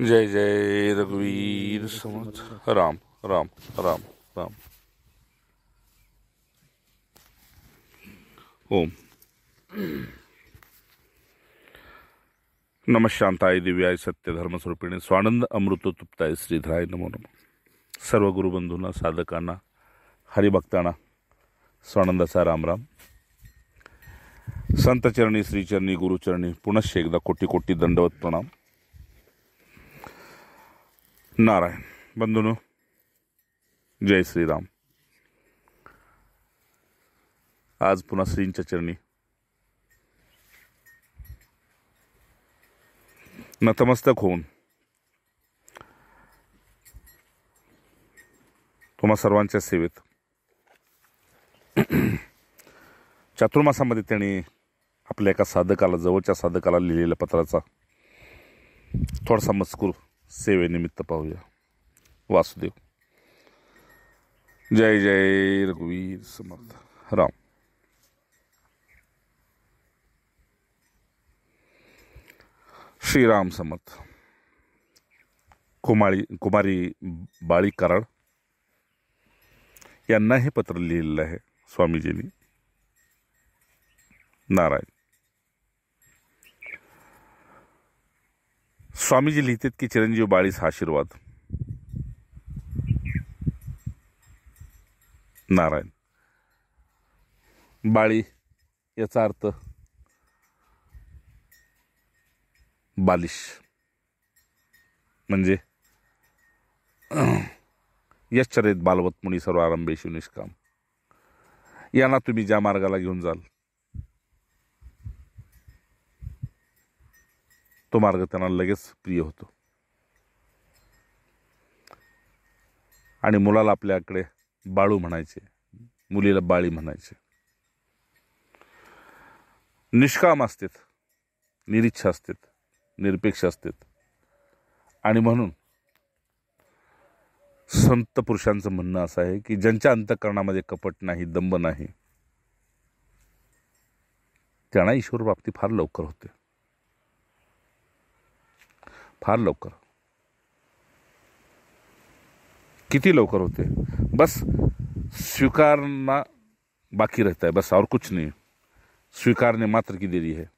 जय जय रघुवीर समर्थ राम राम राम राम ओम नम शांताय दिव्याय सत्य धर्मस्वरूपिणी स्वानंद अमृत तुप्ताय श्रीधराय नमो नमो सर्व गुरुबंधूंना साधकांना हरिभक्तांना स्वानंदाचा राम संतचरणी श्रीचरणी गुरुचरणी पुनश्च एकदा कोटी कोटी दंडवत प्रणाम नारायण बंधुनो जय श्रीराम आज पुन्हा श्रींच्या चरणी नतमस्तक होऊन तुम्हा सर्वांच्या सेवेत चातुर्मासामध्ये त्याने आपल्या एका साधकाला जवळच्या साधकाला लिहिलेल्या पत्राचा थोडासा मजकूर निमित्त पाहूया वासुदेव जय जय रघुवीर समर्थ राम श्रीराम समर्थ कुमारी कुमारी बाळी कराड यांना हे पत्र लिहिलेलं आहे स्वामीजींनी नारायण स्वामीजी लिहितात की चिरंजीव बाळीस आशीर्वाद नारायण बाळी याचा अर्थ बालिश म्हणजे यश्चरित बालवत मुनी सर्व आरंभेशी निष्काम यांना तुम्ही ज्या मार्गाला घेऊन जाल तो मार्ग त्यांना लगेच प्रिय होतो आणि मुलाला आपल्याकडे बाळू म्हणायचे मुलीला बाळी म्हणायचे निष्काम असतात निरीच्छ असतात निरपेक्ष असतात आणि म्हणून संत पुरुषांचं म्हणणं असं आहे की ज्यांच्या अंतकरणामध्ये कपट नाही दंब नाही त्यांना ईश्वर प्राप्ती फार लवकर होते फार लवकर किती लवकर होते बस स्वीकारना बाकी रहता है बस और कुछ नहीं स्वीकारने मात्र की देरी है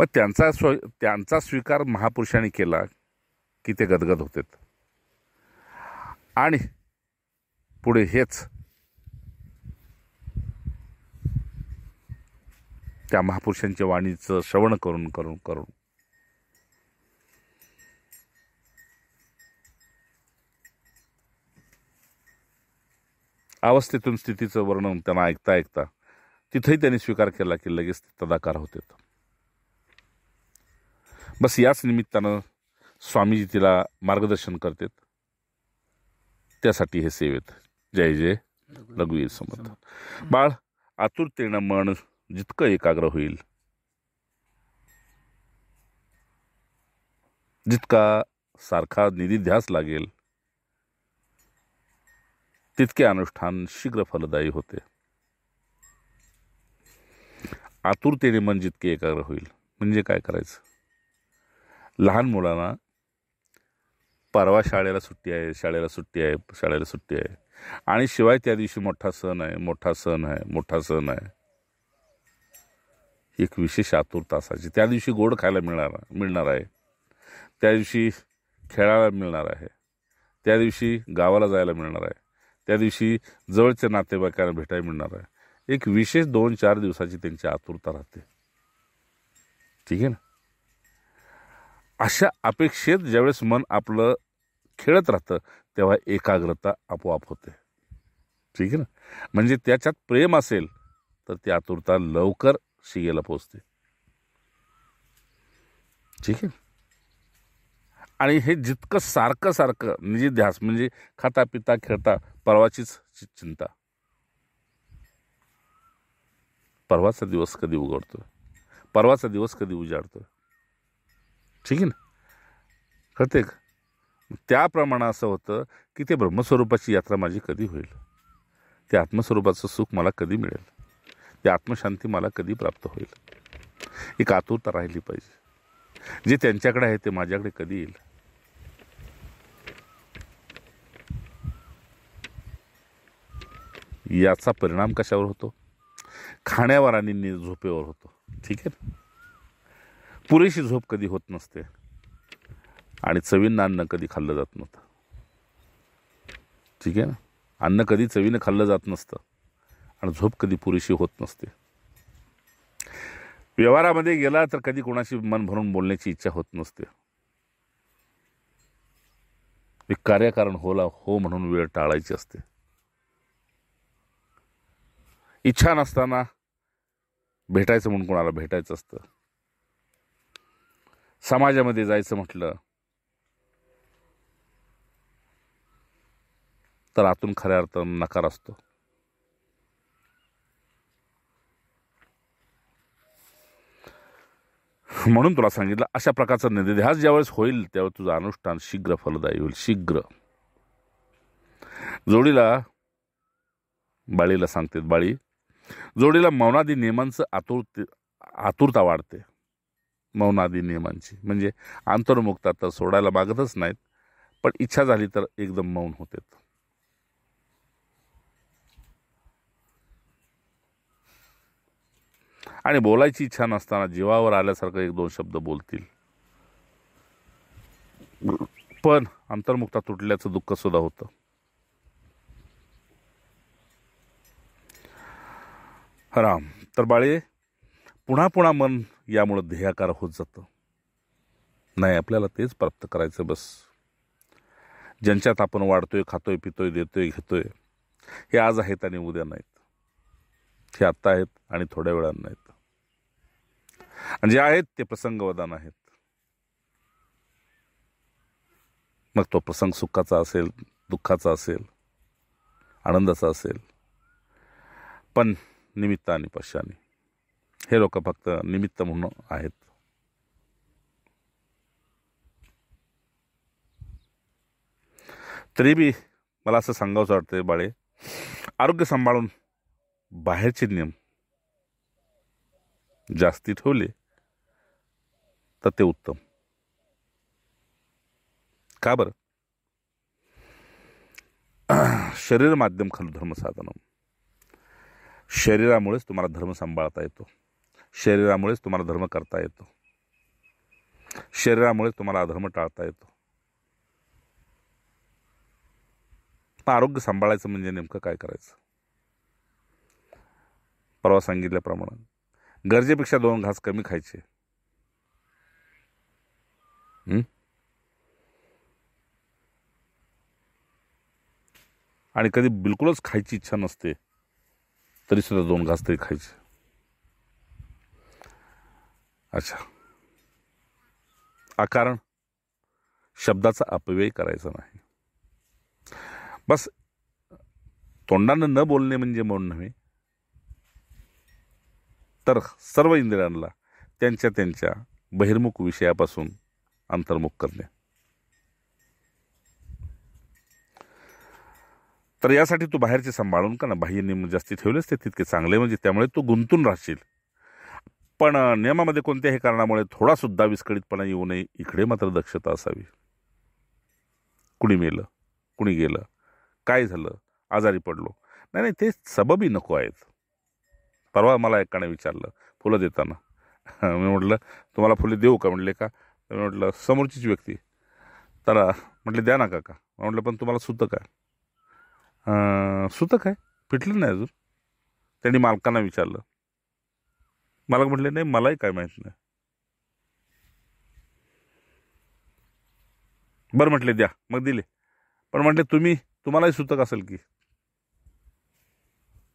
मग त्यांचा स्व त्यांचा स्वीकार महापुरुषांनी केला की ते गदगद होते आणि पुढे हेच त्या महापुरुषांच्या वाणीचं श्रवण करून करून करून अवस्थेतून स्थितीचं वर्णन त्यांना ऐकता ऐकता तिथेही त्यांनी स्वीकार केला की लगेच तदाकार होते बस याच निमित्तानं स्वामीजी तिला मार्गदर्शन करतात त्यासाठी हे सेवेत जय जय रघुवीर समर्थ बाळ आतुरतेनं मन जितकं एकाग्र होईल जितका सारखा निधी ध्यास लागेल तितके अनुष्ठान शीघ्र फलदायी होते आतुरतेने मन जितके एकाग्र होईल म्हणजे काय करायचं लहान मुलांना परवा शाळेला सुट्टी आहे शाळेला सुट्टी आहे शाळेला सुट्टी आहे आणि शिवाय त्या दिवशी मोठा सण आहे मोठा सण आहे मोठा सण आहे एक विशेष आतुरता असायची त्या दिवशी गोड खायला मिळणार मिळणार आहे त्या दिवशी खेळायला मिळणार आहे त्या दिवशी गावाला जायला मिळणार आहे त्या दिवशी जवळच्या नातेवाईकांना भेटायला मिळणार आहे एक विशेष दोन चार दिवसाची त्यांची आतुरता राहते ठीक आहे ना अशा अपेक्षेत ज्यावेळेस मन आपलं खेळत राहतं तेव्हा एकाग्रता आपोआप होते ठीक आहे ना म्हणजे त्याच्यात प्रेम असेल तर ती आतुरता लवकर la पोचते ठीक आहे आणि हे जितकं सारखं सारखं म्हणजे ध्यास म्हणजे खाता पिता खेळता परवाचीच चिंता परवाचा दिवस कधी उघडतो परवाचा दिवस कधी उजाडतो ठीक आहे ना कळते का त्याप्रमाणे असं होतं की ते ब्रह्मस्वरूपाची यात्रा माझी कधी होईल ते आत्मस्वरूपाचं सुख मला कधी मिळेल ती आत्मशांती मला कधी प्राप्त होईल एक आतुरता राहिली पाहिजे जे त्यांच्याकडे आहे ते माझ्याकडे कधी येईल याचा परिणाम कशावर होतो खाण्यावर आणि झोपेवर होतो ठीक आहे ना पुरेशी झोप कधी होत नसते आणि चवीनं अन्न कधी खाल्लं जात नव्हतं ठीक आहे ना अन्न कधी चवीनं खाल्लं जात नसतं आणि झोप कधी पुरेशी होत नसते व्यवहारामध्ये गेला तर कधी कोणाशी मन भरून बोलण्याची इच्छा होत नसते एक कार्यकारण होला हो म्हणून वेळ टाळायची असते इच्छा नसताना भेटायचं म्हणून कोणाला भेटायचं असतं समाजामध्ये जायचं म्हटलं तर आतून खऱ्या अर्थ नकार असतो म्हणून तुला सांगितलं अशा प्रकारचा ह्यास ज्यावेळेस होईल त्यावेळेस तुझं अनुष्ठान शीघ्र फलदायी होईल शीघ्र जोडीला बाळीला सांगते बाळी जोडीला मौनादी नियमांचं आतुर आतुरता वाढते मौनादी नियमांची म्हणजे आंतर्मुक्ता तर सोडायला मागतच नाहीत पण इच्छा झाली तर एकदम मौन होतेत आणि बोलायची इच्छा नसताना जीवावर आल्यासारखं एक दोन शब्द बोलतील पण अंतर्मुक्ता तुटल्याचं दुःख सुद्धा होतं राम तर बाळे पुन्हा पुन्हा मन यामुळे ध्येयाकार होत जातं नाही आपल्याला तेच प्राप्त करायचं बस ज्यांच्यात आपण वाढतोय खातोय पितोय देतोय घेतोय हे आज आहेत आणि उद्या नाहीत हे आत्ता आहेत आणि थोड्या वेळानं नाहीत आणि जे आहेत ते प्रसंगवदान आहेत मग तो प्रसंग सुखाचा असेल दुःखाचा असेल आनंदाचा असेल पण निमित्त आणि पश्चाने हे लोक फक्त निमित्त म्हणून आहेत तरी बी मला असं सांगावंसं वाटतं बाळे आरोग्य सांभाळून बाहेरचे नियम जास्ती ठेवले तर ते उत्तम का बरं शरीर माध्यम खालू धर्म साधनं शरीरामुळेच तुम्हाला धर्म सांभाळता येतो शरीरामुळेच तुम्हाला धर्म करता येतो शरीरामुळेच तुम्हाला अधर्म टाळता येतो आरोग्य सांभाळायचं म्हणजे नेमकं काय करायचं परवा सांगितल्याप्रमाणे गरजेपेक्षा दोन घास कमी खायचे आणि कधी बिलकुलच खायची इच्छा नसते तरी सुद्धा दोन घास तरी खायचे अच्छा आकारण शब्दाचा अपव्यय करायचा नाही बस तोंडानं न बोलणे म्हणजे म्हणून नव्हे तर सर्व इंद्रियांना त्यांच्या त्यांच्या बहिर्मुख विषयापासून अंतर्मुख करणे तर यासाठी तू बाहेरचे सांभाळून का ना बाह्य नियम जास्ती ठेवलेच ते तितके चांगले म्हणजे त्यामुळे तू गुंतून राहशील पण नियमामध्ये कोणत्याही कारणामुळे थोडासुद्धा विस्कळीतपणा येऊ नये इकडे मात्र दक्षता असावी कुणी मेलं कुणी गेलं काय झालं आजारी पडलो नाही नाही ते सबबी नको आहेत परवा मला एकाने विचारलं फुलं देताना मी म्हटलं तुम्हाला फुले देऊ का म्हटले का मी म्हटलं समोरचीच व्यक्ती तर म्हटले द्या ना काका म्हटलं पण तुम्हाला सुतक आहे सुतक आहे फिटलं नाही अजून त्यांनी मालकांना विचारलं मालक म्हटले नाही मलाही काय माहीत नाही बरं म्हटले द्या मग दिले पण म्हटले तुम्ही तुम्हालाही सुतक असेल की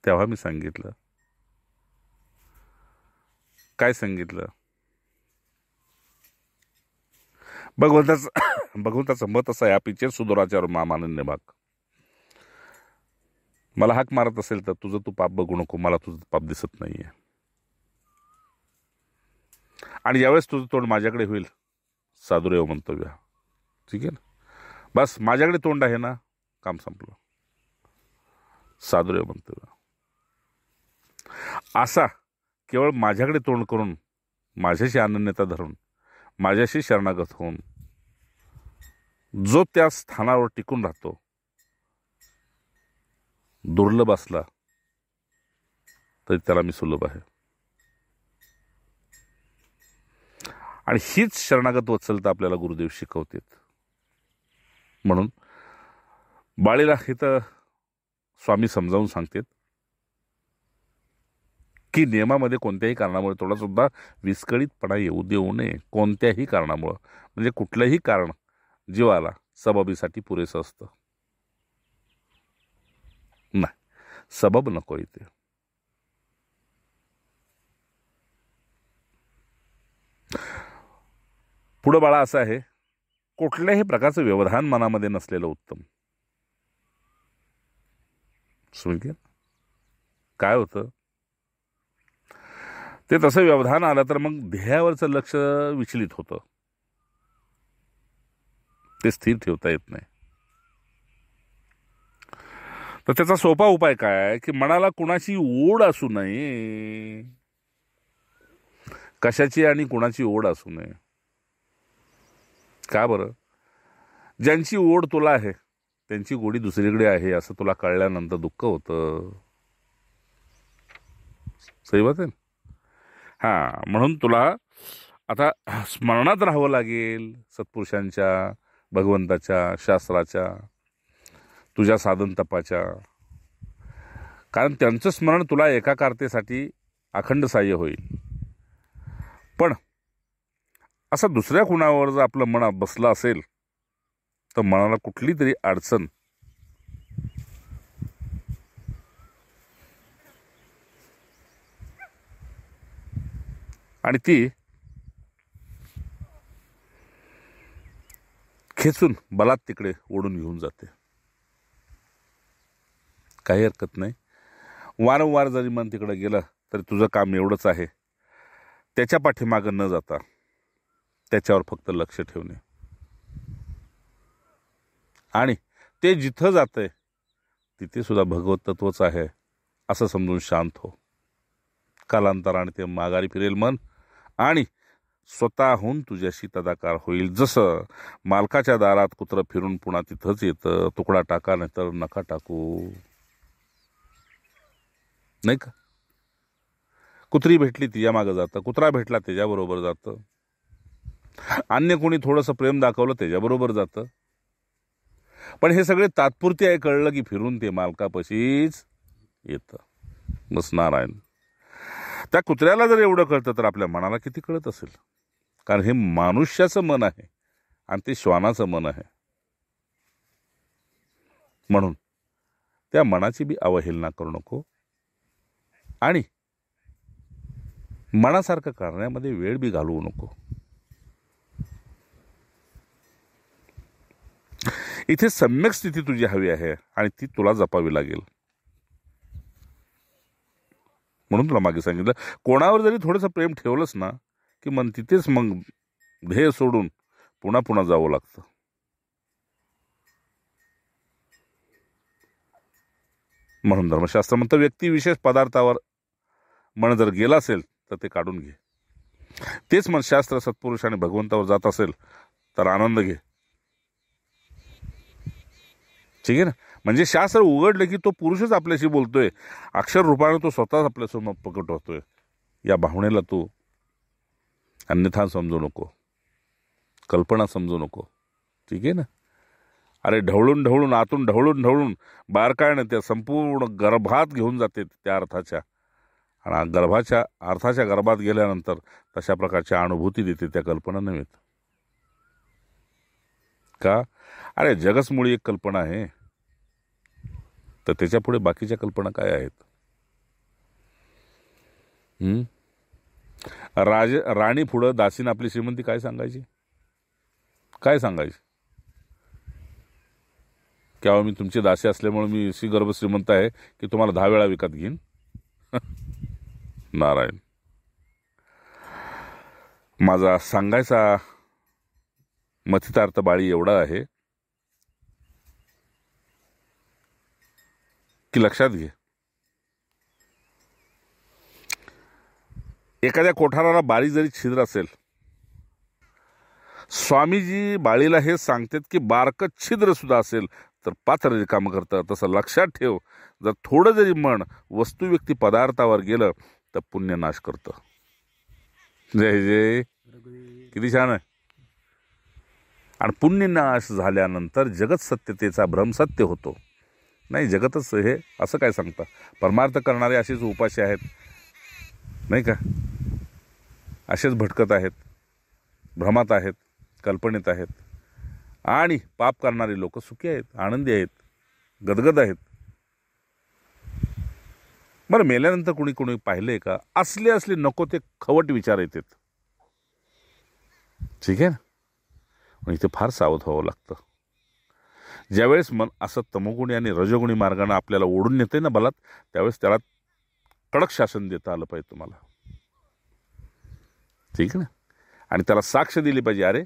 तेव्हा मी सांगितलं काय सांगितलं भगवंताचं भगवंताचं मत असं या पिक्चर सुदुराचार मामानंद भाग मला हाक मारत असेल तर तुझं तू पाप बघू नको मला तुझं पाप दिसत नाही आहे आणि यावेळेस तुझं तोंड माझ्याकडे होईल साधुरेव हो मंतव्य ठीक आहे ना बस माझ्याकडे तोंड आहे ना काम संपलं साधुरेव हो मंतव्य असा केवळ माझ्याकडे तोंड करून माझ्याशी अनन्यता धरून माझ्याशी शरणागत होऊन जो त्या स्थानावर टिकून राहतो दुर्लभ असला तरी त्याला मी सुलभ आहे आणि हीच शरणागत वत्सलता आपल्याला गुरुदेव शिकवतेत म्हणून बाळीला हे तर स्वामी समजावून सांगतात की नियमामध्ये कोणत्याही कारणामुळे थोडासुद्धा विस्कळीतपणा येऊ देऊ नये कोणत्याही कारणामुळं म्हणजे कुठलंही कारण जीवाला सबबीसाठी पुरेसं असतं नाही सबब नको इथे पुढं बाळा असं आहे कुठल्याही प्रकारचं व्यवधान मनामध्ये नसलेलं उत्तम काय होतं ते तसं व्यवधान आलं तर मग ध्येयावरचं लक्ष विचलित होतं ते स्थिर ठेवता येत नाही तर त्याचा सोपा उपाय काय की मनाला कुणाची ओढ असू नये कशाची आणि कुणाची ओढ असू नये का बरं ज्यांची ओढ तुला आहे त्यांची गोडी दुसरीकडे आहे असं तुला कळल्यानंतर दुःख होतं सही बात आहे हा म्हणून तुला आता स्मरणात राहावं लागेल सत्पुरुषांच्या भगवंताच्या शास्त्राच्या तुझ्या साधन तपाच्या कारण त्यांचं स्मरण तुला एकाकारतेसाठी अखंड सहाय्य होईल पण असं दुसऱ्या कुणावर जर आपलं मन बसलं असेल तर मनाला कुठली तरी अडचण आणि ती खेचून बलात तिकडे ओढून घेऊन जाते काही हरकत नाही वारंवार जरी मन तिकडे गेलं तरी तुझं काम एवढंच आहे त्याच्या पाठीमागं न जाता त्याच्यावर फक्त लक्ष ठेवणे आणि ते जिथं जातं आहे तिथे सुद्धा भगवत तत्वच आहे असं समजून शांत हो कालांतराने ते माघारी फिरेल मन आणि स्वतःहून तुझ्याशी तदाकार होईल जसं मालकाच्या दारात कुत्रं फिरून पुन्हा तिथंच येतं तुकडा टाका नाही तर नका टाकू नाही का कुत्री भेटली तिच्या मागं जातं कुत्रा भेटला त्याच्याबरोबर जातं अन्य कोणी थोडंसं प्रेम दाखवलं त्याच्याबरोबर जातं पण हे सगळे तात्पुरते आहे कळलं की फिरून ते मालकापशीच येतं बस नारायण त्या कुत्र्याला जर एवढं कळतं तर आपल्या मनाला किती कळत असेल कारण हे मनुष्याचं मन आहे आणि ते श्वानाचं मन आहे म्हणून त्या मनाची बी अवहेलना करू नको आणि मनासारखं करण्यामध्ये वेळ बी घालवू नको इथे सम्यक स्थिती तुझी हवी आहे आणि ती तुला जपावी लागेल म्हणून तुला मागे सांगितलं कोणावर जरी थोडंसं प्रेम ठेवलंच ना की मन तिथेच मग ध्येय सोडून पुन्हा पुन्हा जावं लागतं म्हणून धर्मशास्त्र म्हणतं व्यक्ती विशेष पदार्थावर मन जर गेला असेल तर ते काढून घे तेच मन शास्त्र सत्पुरुष आणि भगवंतावर जात असेल तर आनंद घे ठीक आहे ना म्हणजे शास्त्र उघडलं की तो पुरुषच आपल्याशी बोलतोय अक्षर रूपाने तो स्वतःच आपल्यासमोर प्रकट होतोय या भावनेला तू अन्यथा समजू नको कल्पना समजू नको ठीक आहे ना अरे ढवळून ढवळून आतून ढवळून ढवळून बाहेर काय त्या संपूर्ण गर्भात घेऊन जाते त्या अर्थाच्या आणि गर्भाच्या अर्थाच्या गर्भात गेल्यानंतर तशा प्रकारच्या अनुभूती देते त्या कल्पना नव्हेत का अरे जगसमुळी एक कल्पना आहे तर त्याच्यापुढे बाकीच्या कल्पना काय आहेत राज राणी पुढं दासीनं आपली श्रीमंती काय सांगायची काय सांगायची किंवा हो, मी तुमची दासी असल्यामुळे मी अशी गर्भ श्रीमंत आहे की तुम्हाला दहा वेळा विकत घेईन नारायण माझा सांगायचा मथितार्थ बाळी एवढा आहे की लक्षात घे एखाद्या कोठाराला बाळी जरी छिद्र असेल स्वामीजी बाळीला हे सांगतात की बारकं छिद्र सुद्धा असेल तर पात्र काम करतं तसं लक्षात ठेव जर थोडं जरी मन वस्तुव्यक्ती व्यक्ती पदार्थावर गेलं तर पुण्य नाश करतं जय जय किती छान आहे आणि पुण्यनाश झाल्यानंतर जगत सत्यतेचा भ्रमसत्य होतो नाही जगतच हे असं काय सांगता परमार्थ करणारे असेच उपाशी आहेत नाही का असेच भटकत आहेत भ्रमात आहेत कल्पनेत आहेत आणि पाप करणारे लोक सुखी आहेत आनंदी आहेत गदगद आहेत बरं मेल्यानंतर कोणी कोणी पाहिले का असले असले नको ते खवट विचार येतात ठीक आहे ना इथे फार सावध व्हावं लागतं ज्यावेळेस मन असं तमोगुणी आणि रजोगुणी मार्गानं आपल्याला ओढून नेते ना बलात त्यावेळेस त्याला कडक शासन देता आलं पाहिजे तुम्हाला ठीक आहे ना आणि त्याला साक्ष दिली पाहिजे अरे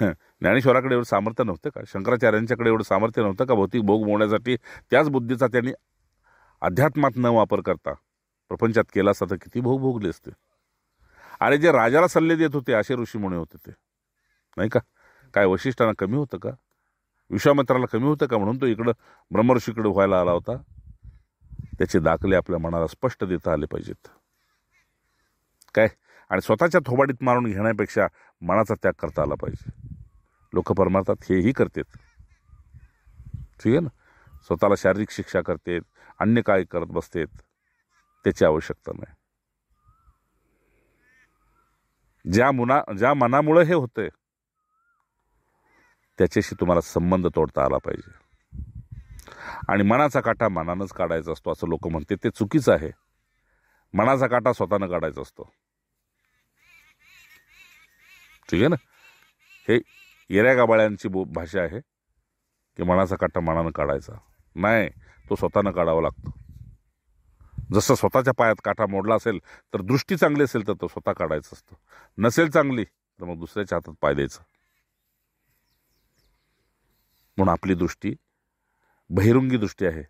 ज्ञानेश्वराकडे एवढं सामर्थ्य नव्हतं का शंकराचार्यांच्याकडे एवढं सामर्थ्य नव्हतं का भौतिक भोग मोडण्यासाठी त्याच बुद्धीचा त्यांनी अध्यात्मात न वापर करता प्रपंचात केला असता तर किती भोग भोगले असते आणि जे राजाला सल्ले देत होते असे म्हणे होते ते नाही का काय वैशिष्ट्यांना कमी होतं का विश्वामित्राला कमी होतं का म्हणून तो इकडं ब्रह्मर्षीकडे व्हायला आला होता त्याचे दाखले आपल्या मनाला स्पष्ट देता आले पाहिजेत काय आणि स्वतःच्या थोबाडीत मारून घेण्यापेक्षा मनाचा त्याग करता आला पाहिजे लोक परमार्थात हेही करतात ठीक आहे ना स्वतःला शारीरिक शिक्षा करतेत अन्य काय करत बसतेत त्याची आवश्यकता नाही ज्या मुना ज्या मनामुळं हे होतंय त्याच्याशी तुम्हाला संबंध तोडता आला पाहिजे आणि मनाचा काटा मनानंच काढायचा असतो असं लोक म्हणते ते चुकीचं आहे मनाचा काटा स्वतःनं काढायचा असतो ठीक आहे ना हे येऱ्या गाबाळ्यांची बो भाषा आहे की मनाचा काटा मनानं काढायचा नाही तो स्वतःनं काढावा लागतो जसं स्वतःच्या पायात काटा मोडला असेल तर दृष्टी चांगली असेल तर तो स्वतः काढायचा असतो नसेल चांगली तर मग दुसऱ्याच्या हातात पाय द्यायचा म्हणून आपली दृष्टी बहिरंगी दृष्टी आहे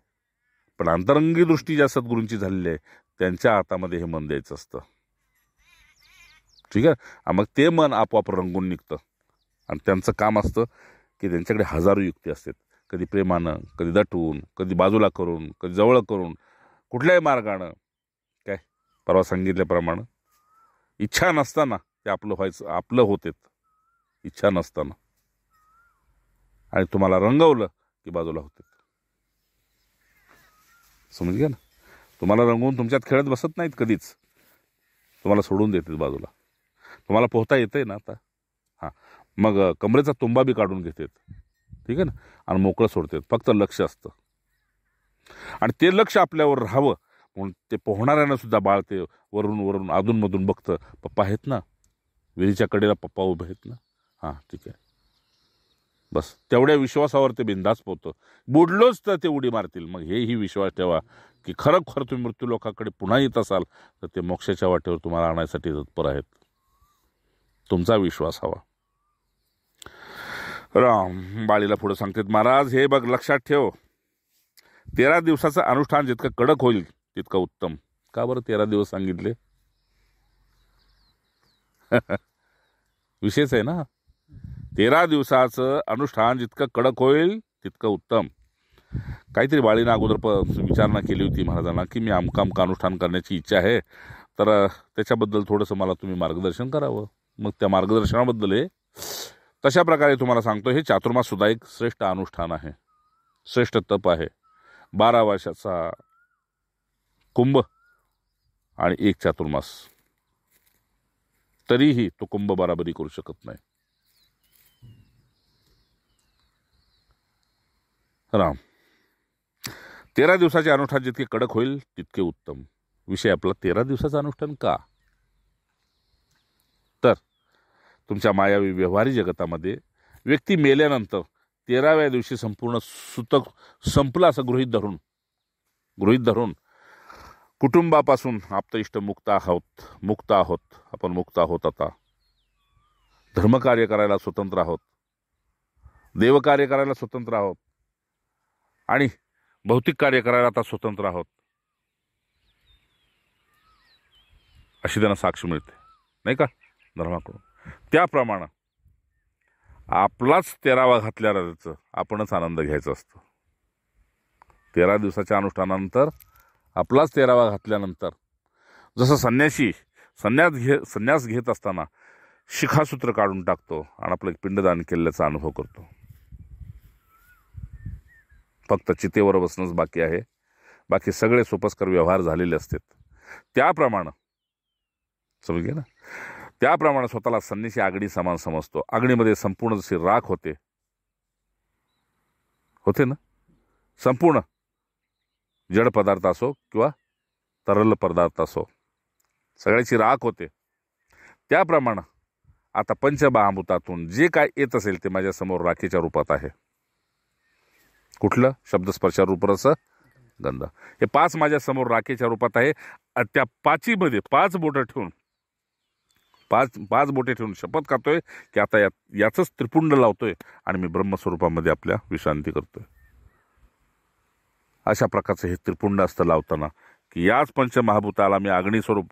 पण अंतरंगी दृष्टी ज्या सद्गुरूंची झालेली आहे त्यांच्या हातामध्ये हे मन द्यायचं असतं ठीक आहे मग ते मन आपोआप रंगून निघतं आणि त्यांचं काम असतं की त्यांच्याकडे हजारो युक्ती असतात कधी प्रेमानं कधी दटवून कधी बाजूला करून कधी जवळ करून कुठल्याही मार्गानं काय परवा सांगितल्याप्रमाणे इच्छा नसताना ते आपलं व्हायचं आपलं होतेत इच्छा नसताना आणि तुम्हाला रंगवलं की बाजूला होते समज घ्या ना तुम्हाला रंगवून तुमच्यात खेळत बसत नाहीत कधीच तुम्हाला सोडून देतात बाजूला तुम्हाला पोहता आहे ना आता हां मग कमरेचा तुंबा बी काढून घेतात ठीक आहे ना आणि मोकळं सोडतात फक्त लक्ष असतं आणि ते लक्ष आपल्यावर राहावं म्हणून ते पोहणाऱ्यांना सुद्धा बाळते वरून वरून अधूनमधून बघतं पप्पा आहेत ना विहिरीच्या कडेला पप्पा उभे आहेत ना हां ठीक आहे बस तेवढ्या विश्वासावर ते बिंदास पोहतं बुडलोच तर ते उडी मारतील मग हेही विश्वास ठेवा की खरोखर तुम्ही मृत्यू लोकांकडे पुन्हा येत असाल तर ते मोक्षाच्या वाटेवर तुम्हाला आणण्यासाठी तत्पर आहेत तुमचा विश्वास हवा राम बाळीला पुढे सांगतात महाराज हे बघ लक्षात ठेव तेरा दिवसाचं अनुष्ठान जितकं कडक होईल तितकं उत्तम का बरं तेरा दिवस सांगितले विशेष आहे ना तेरा दिवसाचं अनुष्ठान जितकं कडक होईल तितकं उत्तम काहीतरी बाळीनं अगोदर प विचारणा केली होती महाराजांना की मी अमका अमका अनुष्ठान करण्याची इच्छा आहे तर त्याच्याबद्दल थोडंसं मला तुम्ही मार्गदर्शन करावं मग त्या मार्गदर्शनाबद्दल हे तशा प्रकारे तुम्हाला सांगतो हे चातुर्मास सुद्धा एक श्रेष्ठ अनुष्ठान आहे श्रेष्ठ तप आहे बारा वर्षाचा कुंभ आणि एक चातुर्मास तरीही तो कुंभ बराबरी करू शकत नाही राम तेरा दिवसाचे अनुष्ठान जितके कडक होईल तितके उत्तम विषय आपला तेरा दिवसाचं अनुष्ठान का तर तुमच्या मायावी व्यवहारी जगतामध्ये व्यक्ती मेल्यानंतर तेराव्या दिवशी संपूर्ण सुतक संपला असं गृहित धरून गृहित धरून कुटुंबापासून आपत मुक्त आहोत मुक्त आहोत आपण मुक्त आहोत आता धर्मकार्य करायला स्वतंत्र आहोत देवकार्य करायला स्वतंत्र आहोत आणि भौतिक कार्य करायला आता स्वतंत्र आहोत अशी त्यांना साक्ष मिळते नाही का धर्माकडून त्याप्रमाणे आपलाच तेरावा घातल्याचं आपणच आनंद घ्यायचा असतो तेरा दिवसाच्या अनुष्ठानानंतर आपलाच तेरावा घातल्यानंतर जसं संन्याशी संन्यास घे संन्यास घेत असताना शिखासूत्र काढून टाकतो आणि आपलं पिंडदान केल्याचा अनुभव करतो फक्त चितेवर बसणंच बाकी आहे बाकी सगळे सोपस्कर व्यवहार झालेले असतात त्याप्रमाणे समजले ना त्याप्रमाणे स्वतःला सन्नीशी आगडी समान समजतो आगडीमध्ये संपूर्ण जशी राख होते होते ना संपूर्ण जड पदार्थ असो किंवा तरल पदार्थ असो सगळ्याची राख होते त्याप्रमाणे आता पंचमहाभूतातून जे काय येत असेल ते माझ्यासमोर राखीच्या रूपात आहे कुठलं शब्दस्पर्शारूपरचं गंध हे पाच माझ्यासमोर राखेच्या रूपात आहे त्या पाचीमध्ये पाच बोटं ठेवून पाच पाच बोटे ठेवून शपथ खातोय की आता या याचंच त्रिपुंड लावतोय आणि मी ब्रह्मस्वरूपामध्ये आपल्या विश्रांती करतोय अशा प्रकारचं हे त्रिपुंड असतं लावताना की याच पंचमहाभूताला मी आग्नी स्वरूप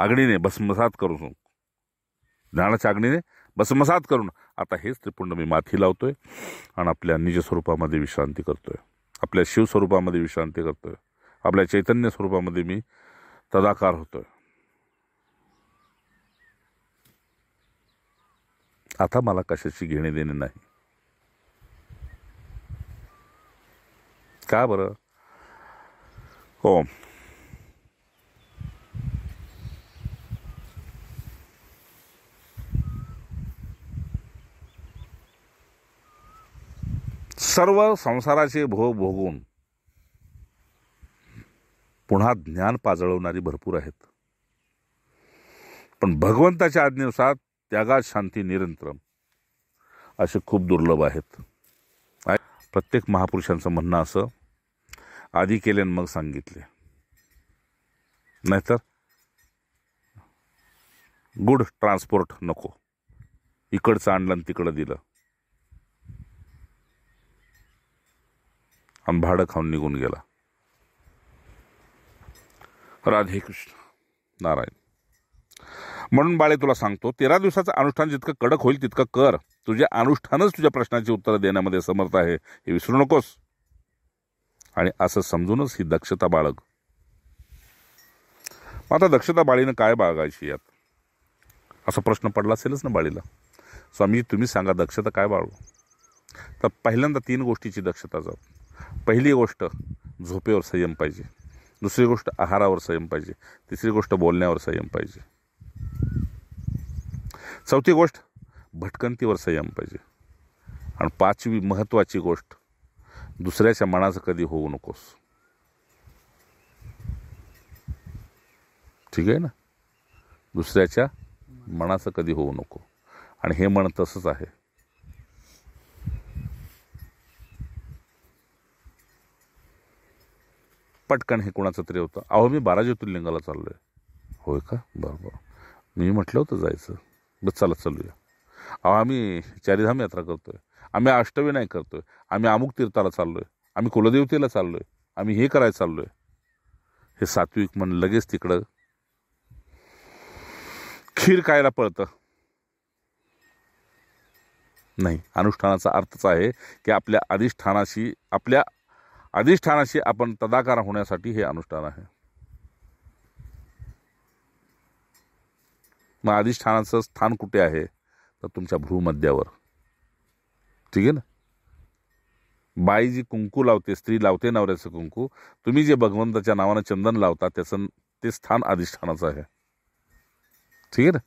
आग्नीने भस्मसात करू ज्ञानाच्या चागणीने भस्मसात करून आता हेच त्रिपुंड मी माथी लावतोय आणि आपल्या निज स्वरूपामध्ये विश्रांती करतोय आपल्या शिवस्वरूपामध्ये विश्रांती करतोय आपल्या चैतन्य स्वरूपामध्ये मी तदाकार होतोय आता मला कशाची घेणे देणे नाही का बरं ओम सर्व संसाराचे भोग भोगून पुन्हा ज्ञान पाजळवणारी भरपूर आहेत पण भगवंताच्या आज्ञेनुसार त्यागात शांती निरंतर असे खूप दुर्लभ आहेत प्रत्येक महापुरुषांचं म्हणणं असं आधी केले मग सांगितले नाहीतर गुड ट्रान्सपोर्ट नको इकडचं आणलं तिकडं दिलं भाडं खाऊन निघून गेला राधे कृष्ण नारायण म्हणून बाळे तुला सांगतो तेरा दिवसाचं अनुष्ठान जितकं कडक होईल तितकं कर तुझे अनुष्ठानच तुझ्या प्रश्नाची उत्तरं देण्यामध्ये समर्थ आहे हे विसरू नकोस आणि असं समजूनच ही दक्षता बाळग मग आता दक्षता बाळीनं काय बाळगायची यात असा प्रश्न पडला असेलच ना बाळीला स्वामी तुम्ही सांगा दक्षता काय बाळू तर पहिल्यांदा तीन गोष्टीची दक्षता जाऊ पहिली गोष्ट झोपेवर संयम पाहिजे दुसरी गोष्ट आहारावर संयम पाहिजे तिसरी गोष्ट बोलण्यावर संयम पाहिजे चौथी गोष्ट भटकंतीवर संयम पाहिजे आणि पाचवी महत्त्वाची गोष्ट दुसऱ्याच्या मनाचं कधी होऊ नकोस ठीक आहे ना दुसऱ्याच्या मनाचं कधी होऊ नको आणि हे मन तसंच आहे पटकन हे कोणाचं तरी होतं अहो मी बारा ज्योतिर्लिंगाला चाललो आहे होय का बरं बरं मी म्हटलं होतं जायचं बस चला चालूया अहो आम्ही चारीधाम यात्रा करतो आहे आम्ही अष्टविनायक करतो आहे आम्ही अमुक तीर्थाला चाललो आहे आम्ही कुलदेवतेला चाललो आहे आम्ही हे करायला चाललो आहे हे सात्विक मन लगेच तिकडं खीर कायला पळतं नाही अनुष्ठानाचा अर्थच आहे की आपल्या अधिष्ठानाशी आपल्या अधिष्ठानाशी आपण तदाकार होण्यासाठी हे अनुष्ठान आहे मग अधिष्ठानाचं स्थान कुठे आहे तर तुमच्या भ्रूमध्यावर ठीक आहे ना बाई जी कुंकू लावते स्त्री लावते नवऱ्याचं कुंकू तुम्ही जे भगवंताच्या नावानं चंदन लावता त्याचं ते स्थान अधिष्ठानाचं आहे ठीक आहे ना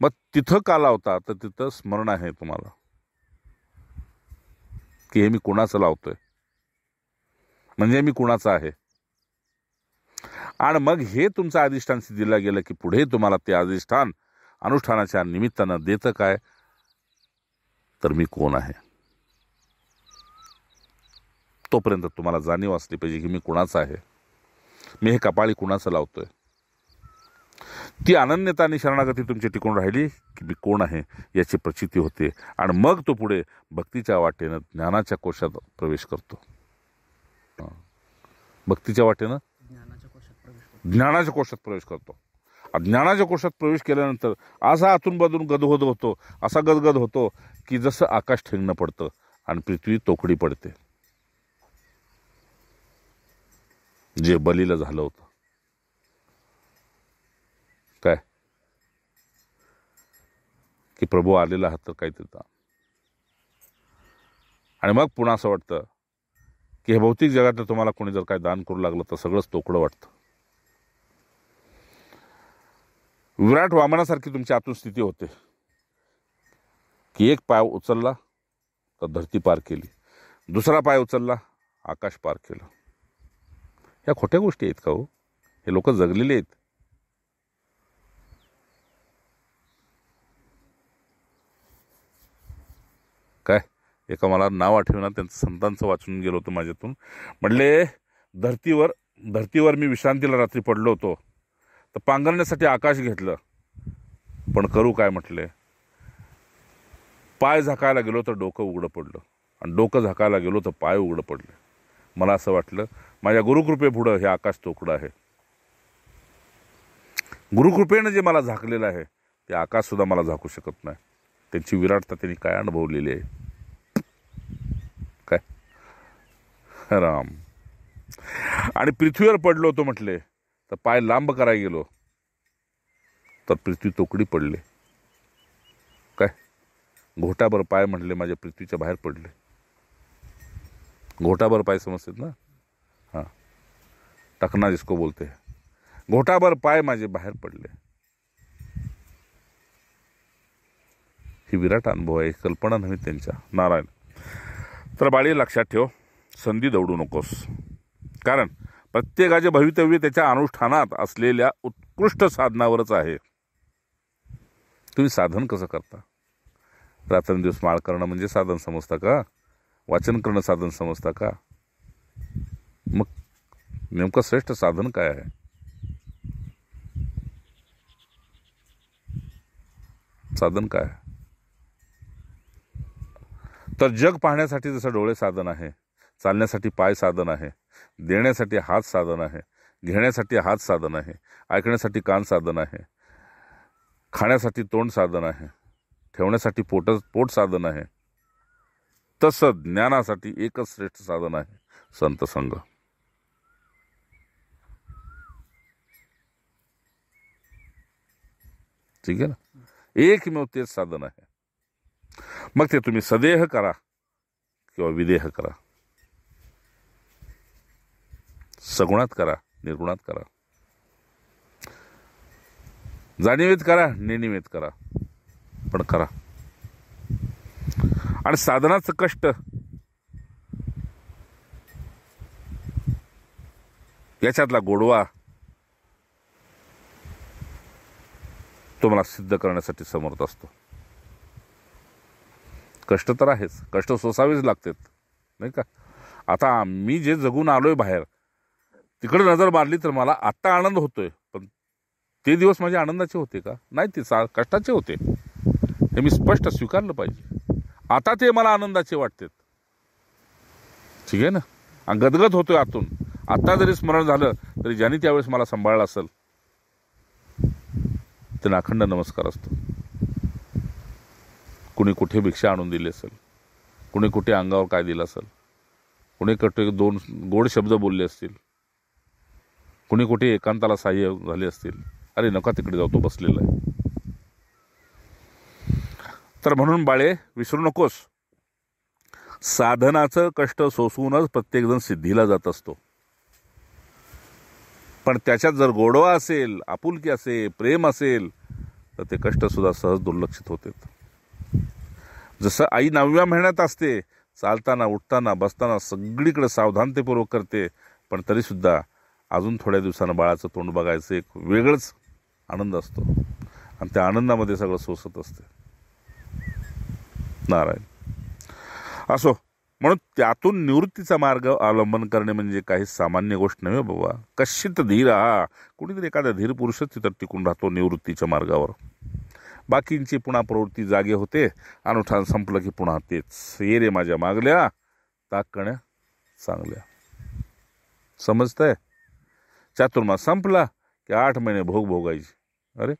मग तिथं का लावता तर तिथं स्मरण आहे तुम्हाला की हे मी कोणाचं लावतोय म्हणजे मी कुणाचा आहे आणि मग हे तुमचं अधिष्ठान सिद्धीला गेलं की पुढे तुम्हाला ते अधिष्ठान अनुष्ठानाच्या निमित्तानं देतं काय तर मी कोण आहे तोपर्यंत तुम्हाला जाणीव असली पाहिजे की मी कुणाचं आहे मी हे कपाळी कुणाचं लावतोय ती अनन्यता आणि शरणागती तुमची टिकून राहिली की मी कोण आहे याची प्रचिती होते आणि मग तो पुढे भक्तीच्या वाटेनं ज्ञानाच्या कोशात प्रवेश करतो भक्तीच्या वाटेनं ज्ञानाच्या कोशात प्रवेश करतो ज्ञानाच्या कोशात प्रवेश केल्यानंतर असा आतून बाजून गदगद होतो असा गदगद होतो की जसं आकाश ठेंगणं पडतं आणि पृथ्वी तोकडी पडते जे बलीला झालं होतं काय की प्रभू आलेला हा तर काहीतरी आणि मग पुन्हा असं वाटतं की हे भौतिक जगातलं तुम्हाला कोणी जर काय दान करू लागलं तर सगळंच तोकडं वाटतं विराट वामनासारखी तुमची आतून स्थिती होते की एक पाय उचलला तर धरती पार केली दुसरा पाय उचलला आकाश पार केलं ह्या खोट्या गोष्टी आहेत का हो हे लोक जगलेले आहेत एका मला नाव आठवेना त्यांचं संतांचं वाचून गेलो होतं माझ्यातून म्हटले धरतीवर धरतीवर मी विश्रांतीला रात्री पडलो होतो तर पांघरण्यासाठी आकाश घेतलं पण करू काय म्हटले पाय झाकायला गेलो तर डोकं उघडं पडलं आणि डोकं झाकायला गेलो तर पाय उघडं पडले मला असं वाटलं माझ्या गुरुकृपेपुढं हे आकाश तोकडं आहे गुरुकृपेनं जे मला झाकलेलं आहे ते आकाशसुद्धा मला झाकू शकत नाही त्यांची विराटता त्यांनी काय अनुभवलेली आहे काय राम आणि पृथ्वीवर पडलो होतो म्हटले तर पाय लांब करायला गेलो तर पृथ्वी तोकडी पडले काय घोटाभर पाय म्हटले माझ्या पृथ्वीच्या बाहेर पडले घोटाभर पाय समजते ना हां टकना दिसको बोलते घोटाभर पाय माझे बाहेर पडले ही विराट अनुभव आहे कल्पना नव्हे त्यांच्या नारायण तर बाळी लक्षात ठेव संधी दौडू नकोस कारण प्रत्येकाचे भवितव्य त्याच्या अनुष्ठानात असलेल्या उत्कृष्ट साधनावरच आहे तुम्ही साधन कसं करता रात्रंदिवस माळ करणं म्हणजे साधन समजता का वाचन करणं साधन समजता का मग नेमकं श्रेष्ठ साधन काय आहे साधन काय आहे तर जग पाहण्यासाठी जसं डोळे साधन आहे चालण्यासाठी पाय साधन आहे देण्यासाठी हात साधन आहे घेण्यासाठी हात साधन आहे ऐकण्यासाठी कान साधन आहे खाण्यासाठी तोंड साधन आहे ठेवण्यासाठी पोट पोट साधन आहे तसं ज्ञानासाठी एकच श्रेष्ठ साधन आहे संत संघ ठीक आहे ना एकमेव तेच साधन आहे मग ते तुम्ही सदेह करा किंवा विदेह करा सगुणात करा निर्गुणात करा जाणीवेत करा निनिवेत करा पण करा आणि साधनाचं कष्ट याच्यातला गोडवा तुम्हाला सिद्ध करण्यासाठी समर्थ असतो कष्ट तर आहेच कष्ट सोसावेच लागतात नाही का आता मी जे जगून आलो आहे बाहेर तिकडे नजर मारली तर मला आत्ता आनंद होतोय पण ते दिवस माझे आनंदाचे होते का नाही ते सा कष्टाचे होते हे मी स्पष्ट स्वीकारलं पाहिजे आता ते मला आनंदाचे वाटतात ठीक आहे ना गदगद होतोय आतून आत्ता जरी स्मरण झालं तरी ज्याने त्यावेळेस मला सांभाळलं असेल त्यांना अखंड नमस्कार असतो कुणी कुठे भिक्षा आणून दिली असेल कुणी कुठे अंगावर काय दिलं असेल कुणी कुठे दोन गोड शब्द बोलले असतील कुणी कुठे एकांताला साह्य झाले असतील अरे नका तिकडे जाऊ तो बसलेला आहे तर म्हणून बाळे विसरू नकोस साधनाचं कष्ट सोसूनच प्रत्येकजण सिद्धीला जात असतो पण त्याच्यात जर गोडवा असेल आपुलकी असेल प्रेम असेल तर ते कष्टसुद्धा सहज दुर्लक्षित होते जसं आई नवव्या महिन्यात असते चालताना उठताना बसताना सगळीकडे सावधानतेपूर्वक करते पण तरीसुद्धा अजून थोड्या दिवसानं बाळाचं तोंड बघायचं एक वेगळंच आनंद असतो आणि त्या आनंदामध्ये सगळं सोसत असते नारायण असो म्हणून त्यातून निवृत्तीचा मार्ग अवलंबन करणे म्हणजे काही सामान्य गोष्ट नव्हे बाबा कश्चित धीर हा कुणीतरी एखादा धीर पुरुषच तिथं टिकून राहतो निवृत्तीच्या मार्गावर बाकींची पुन्हा प्रवृत्ती जागे होते अनुठान संपलं की पुन्हा तेच ये रे माझ्या मागल्या ताकण्या चांगल्या समजतंय चातुर्मा संपला की आठ महिने भोग भोगायची अरे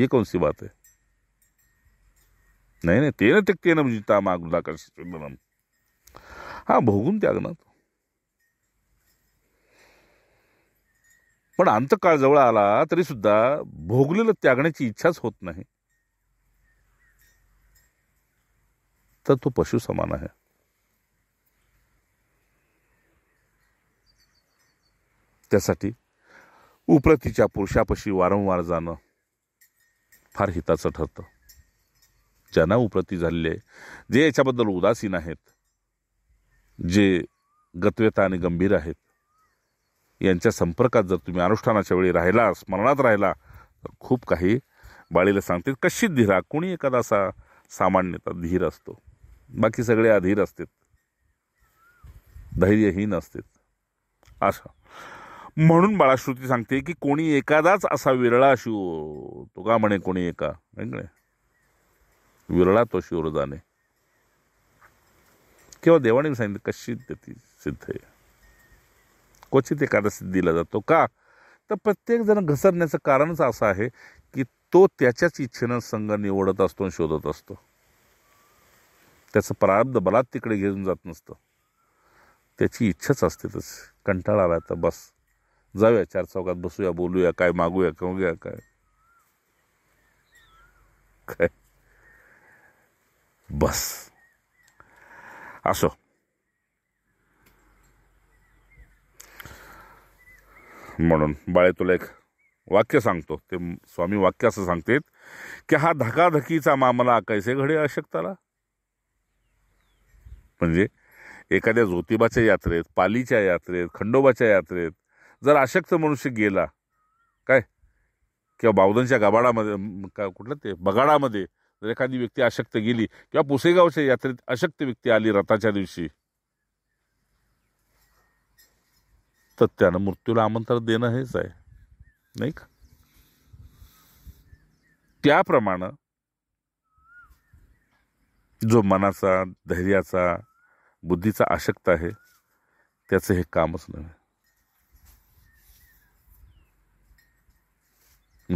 ये कोणती बात आहे नाही नाही ते ना ते न जिता मागला हा भोगून त्यागणार तो पण अंतकाळ जवळ आला तरी सुद्धा भोगलेलं त्यागण्याची इच्छाच होत नाही तर तो पशु समान आहे त्यासाठी उप्रतीच्या पुरुषापाशी वारंवार जाणं फार हिताचं ठरतं ज्यांना उप्रती झालेली आहे जे याच्याबद्दल उदासीन आहेत जे गत्वेता आणि गंभीर आहेत यांच्या संपर्कात जर तुम्ही अनुष्ठानाच्या वेळी राहिला स्मरणात राहिला तर खूप काही बाळीला सांगते कशी धीरा कोणी एखादा असा सामान्यता धीर असतो बाकी सगळे अधीर असतात धैर्यहीन असतात असं म्हणून बाळाश्रुती सांगते की कोणी एखादाच असा विरळा शिव तो का म्हणे कोणी एका विरळा तो शिवर जाणे किंवा देवाने सांगितलं कशी त्याची सिद्ध आहे क्वचित एखादा सिद्धीला जातो का तर प्रत्येक जण घसरण्याचं कारणच असं आहे की तो त्याच्याच इच्छेनं संघ निवडत असतो आणि शोधत असतो त्याचं प्रारब्ध बलात तिकडे घेऊन जात नसतं त्याची इच्छाच असते तस कंटाळा आला तर बस जाऊया चार चौकात बसूया बोलूया काय मागूया कमूया काय काय बस असो म्हणून बाळे तुला एक वाक्य सांगतो ते स्वामी वाक्य असं सांगतेत की हा धकाधकीचा मामला कैसे घडे अशक्ताला म्हणजे एखाद्या ज्योतिबाच्या यात्रेत पालीच्या यात्रेत खंडोबाच्या यात्रेत जर अशक्त मनुष्य गेला काय किंवा बावधनच्या गबाडामध्ये का कुठलं ते बगाडामध्ये जर एखादी व्यक्ती अशक्त गेली किंवा पुसेगावच्या यात्रेत अशक्त व्यक्ती आली रथाच्या दिवशी तर त्यानं मृत्यूला आमंत्रण देणं हेच आहे नाही का त्याप्रमाणे जो मनाचा धैर्याचा बुद्धीचा आशक्त आहे त्याचं हे कामच नव्हे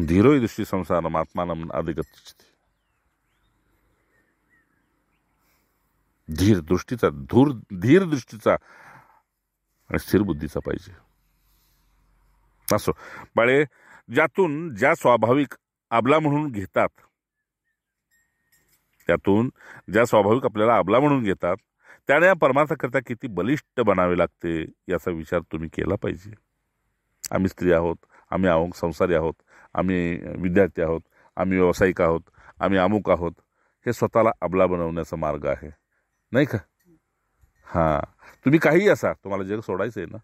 धीरोही दृष्टी संसार आत्मानम अधिगत धीर दृष्टीचा धूर धीर दृष्टीचा आणि स्थिर बुद्धीचा पाहिजे असो बाळे ज्यातून ज्या स्वाभाविक आबला म्हणून घेतात त्यातून ज्या स्वाभाविक आपल्याला आबला म्हणून घेतात त्याने या परमार्थाकरता किती बलिष्ठ बनावे लागते याचा विचार तुम्ही केला पाहिजे आम्ही स्त्री आहोत आम्ही अमुक संसारी आहोत आम्ही विद्यार्थी आहोत आम्ही व्यावसायिक आहोत आम्ही अमुक आहोत हे स्वतःला अबला बनवण्याचा मार्ग आहे नाही का हां तुम्ही काहीही असा तुम्हाला जग सोडायचं आहे ना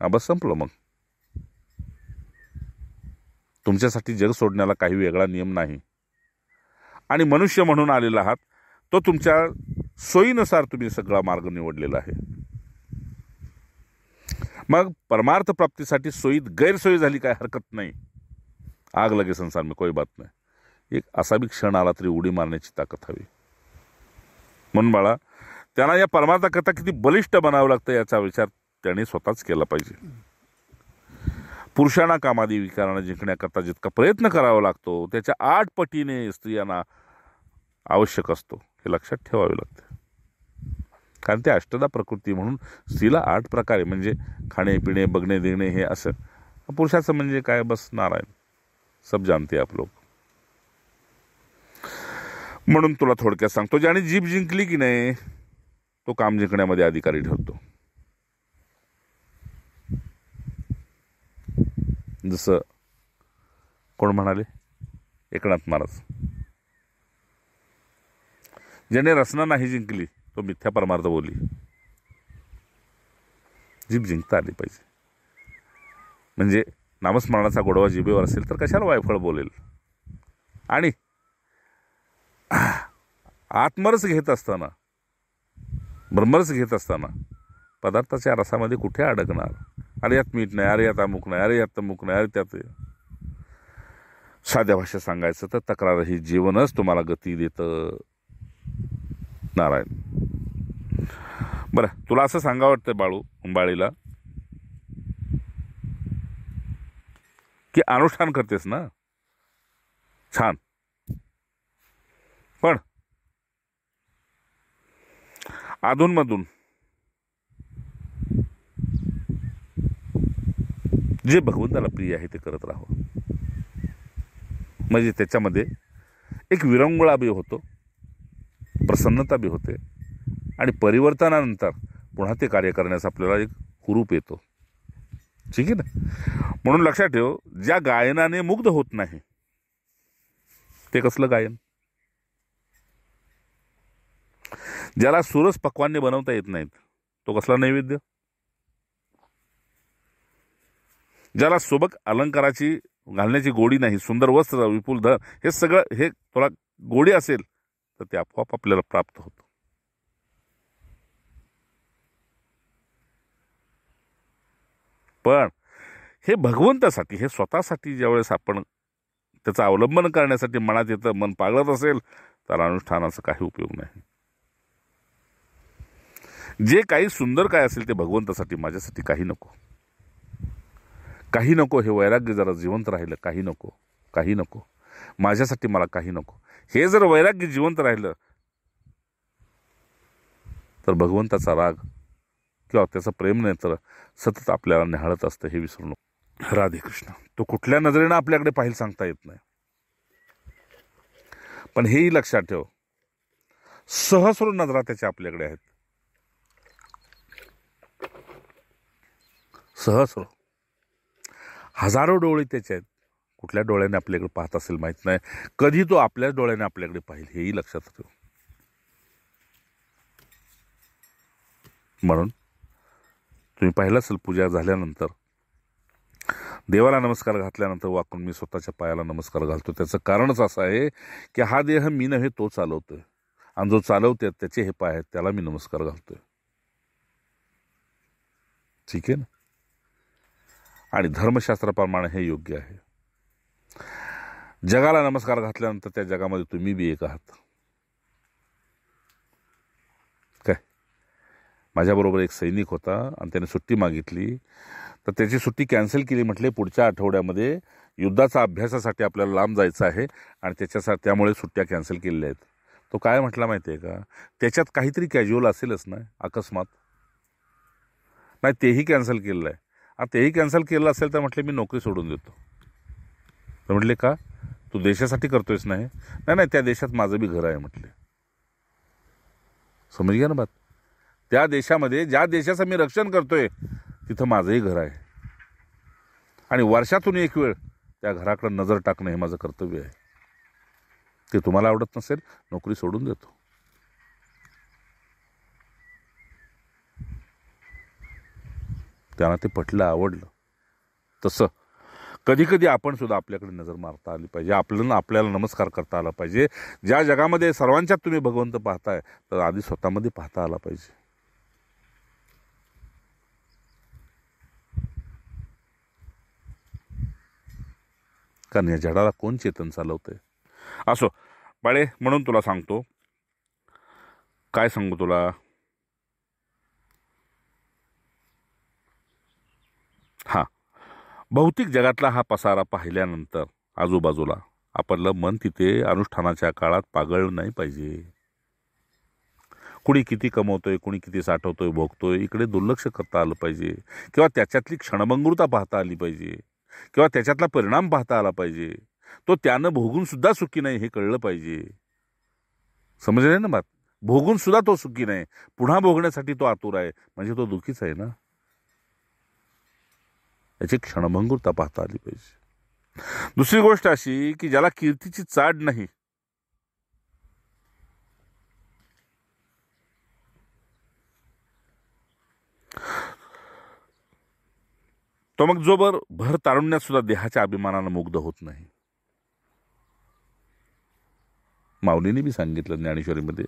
हा बस संपलं मग तुमच्यासाठी जग सोडण्याला काही वेगळा नियम नाही आणि मनुष्य म्हणून आलेला आहात तो तुमच्या सोयीनुसार तुम्ही सगळा मार्ग निवडलेला आहे मग परमार्थ प्राप्तीसाठी सोयीत गैरसोयी झाली काय हरकत नाही आग लगे संसार मी कोई बात नाही एक असा बी क्षण आला तरी उडी मारण्याची ताकद हवी म्हणून बाळा त्यांना या परमार्थाकरता किती बलिष्ठ बनावं लागतं याचा विचार त्यांनी स्वतःच केला पाहिजे पुरुषांना कामादी विकारांना जिंकण्याकरता जितका प्रयत्न करावा लागतो त्याच्या आठ पटीने स्त्रियांना आवश्यक असतो हे लक्षात ठेवावे लागते कारण ते अष्टदा प्रकृती म्हणून स्त्रीला आठ प्रकारे म्हणजे खाणे पिणे बघणे देणे हे असं पुरुषाचं म्हणजे काय बस नारायण सब जाणते आप लोक म्हणून तुला थोडक्यात सांगतो ज्याने जीभ जिंकली की नाही तो काम जिंकण्यामध्ये अधिकारी ठरतो जसं कोण म्हणाले एकनाथ महाराज ज्याने रचना नाही जिंकली तो मिथ्या परमार्थ बोली जीभ जिंकता आली पाहिजे म्हणजे नामस्मरणाचा गोडवा जिभेवर असेल तर कशाला वायफळ बोलेल आणि आत्मरस घेत असताना ब्रह्मरस घेत असताना पदार्थाच्या रसामध्ये कुठे अडकणार अरे यात मीठ नाही अरे यात अमुक नाही अरे यात मूक नाही अरे त्यात साध्या भाषेत सांगायचं तर तक्रार ही जीवनच तुम्हाला गती देत नारायण बरं तुला असं सांगा वाटतं बाळू बाळीला की अनुष्ठान करतेस ना छान पण अधूनमधून जे भगवंताला प्रिय आहे ते करत राहावं म्हणजे त्याच्यामध्ये एक विरंगुळा बी होतो प्रसन्नता बी होते आणि परिवर्तनानंतर पुन्हा ते कार्य करण्यास आपल्याला एक कुरूप येतो ठीक आहे ना म्हणून लक्षात ठेव ज्या गायनाने मुग्ध होत नाही ते कसलं गायन ज्याला सुरस पक्वाने बनवता येत नाहीत तो कसला नैवेद्य ज्याला सोबत अलंकाराची घालण्याची गोडी नाही सुंदर वस्त्र विपुल धन हे सगळं हे तुला गोडी असेल तर ते आपोआप आपल्याला प्राप्त होतं पण हे भगवंतासाठी हे स्वतःसाठी ज्यावेळेस आपण त्याचं अवलंबन करण्यासाठी मनात येतं मन पागळत असेल तर अनुष्ठानाचा काही उपयोग नाही जे काही सुंदर काय असेल ते भगवंतासाठी माझ्यासाठी काही नको काही नको हे वैराग्य जरा जिवंत राहिलं काही नको काही नको माझ्यासाठी मला काही नको हे जर वैराग्य जिवंत राहिलं तर भगवंताचा राग किंवा त्याचं प्रेम नाही तर सतत आपल्याला निहाळत असतं हे विसरू नको राधे कृष्ण तो कुठल्या नजरेनं आपल्याकडे पाहिलं सांगता येत नाही पण हेही लक्षात ठेव सहस्र नजरा त्याच्या आपल्याकडे आहेत सहस्र हजारो डोळे त्याचे आहेत कुठल्या डोळ्याने आपल्याकडे पाहत असेल माहीत नाही कधी तो आपल्याच डोळ्याने आपल्याकडे पाहिल हेही लक्षात ठेव म्हणून तुम्ही पाहिलं असेल पूजा झाल्यानंतर देवाला नमस्कार घातल्यानंतर वाकून मी स्वतःच्या पायाला नमस्कार घालतो त्याचं कारणच असं आहे की हा देह मी नव्हे तो चालवतो आणि जो चालवते त्याचे हे पाय आहेत त्याला मी नमस्कार घालतोय ठीक आहे ना आणि धर्मशास्त्राप्रमाणे हे योग्य आहे जगाला नमस्कार घातल्यानंतर त्या जगामध्ये तुम्ही बी एक आहात काय माझ्याबरोबर एक सैनिक होता आणि त्याने सुट्टी मागितली तर त्याची सुट्टी कॅन्सल केली म्हटले पुढच्या आठवड्यामध्ये युद्धाचा अभ्यासासाठी आपल्याला लांब जायचं आहे आणि त्याच्यासाठी त्यामुळे सुट्ट्या कॅन्सल केलेल्या आहेत तो काय म्हटला माहिती आहे का त्याच्यात काहीतरी कॅज्युअल असेलच ना अकस्मात नाही तेही कॅन्सल केलेलं आहे आता तेही कॅन्सल केलं असेल तर म्हटले मी नोकरी सोडून देतो तर म्हटले का तू देशासाठी करतोयस नाही नाही नाही त्या देशात माझं बी घर आहे म्हटले समज घ्या ना बात त्या देशामध्ये ज्या देशाचं मी रक्षण करतोय तिथं माझंही घर आहे आणि वर्षातून एक वेळ त्या घराकडं नजर टाकणं हे माझं कर्तव्य आहे ते तुम्हाला आवडत नसेल नोकरी सोडून देतो त्यांना ते पटलं आवडलं तसं कधीकधी आपण सुद्धा आपल्याकडे नजर मारता आली पाहिजे आपल्याला आपल्याला नमस्कार करता आला पाहिजे ज्या जगामध्ये सर्वांच्यात तुम्ही भगवंत पाहताय तर आधी स्वतःमध्ये पाहता आला पाहिजे कारण या झाडाला कोण चेतन चालवतंय असो बाळे म्हणून तुला सांगतो काय सांगू तुला भौतिक जगातला हा पसारा पाहिल्यानंतर आजूबाजूला आपलं मन तिथे अनुष्ठानाच्या काळात पागळ नाही पाहिजे कुणी किती कमवतोय कुणी किती साठवतोय भोगतोय इकडे दुर्लक्ष करता आलं पाहिजे किंवा त्याच्यातली क्षणभंगुरता पाहता आली पाहिजे किंवा त्याच्यातला परिणाम पाहता आला पाहिजे तो त्यानं भोगून सुद्धा सुखी नाही हे कळलं पाहिजे समजले ना बात भोगून सुद्धा तो सुखी नाही पुन्हा भोगण्यासाठी तो आतुर आहे म्हणजे तो दुखीच आहे ना याची क्षणभंगुरता पाहता आली पाहिजे दुसरी गोष्ट अशी की ज्याला कीर्तीची चाड नाही तो मग जोबर भर तारुण्यात सुद्धा देहाच्या अभिमानानं मुग्ध होत नाही माऊलीने बी सांगितलं ज्ञानेश्वरीमध्ये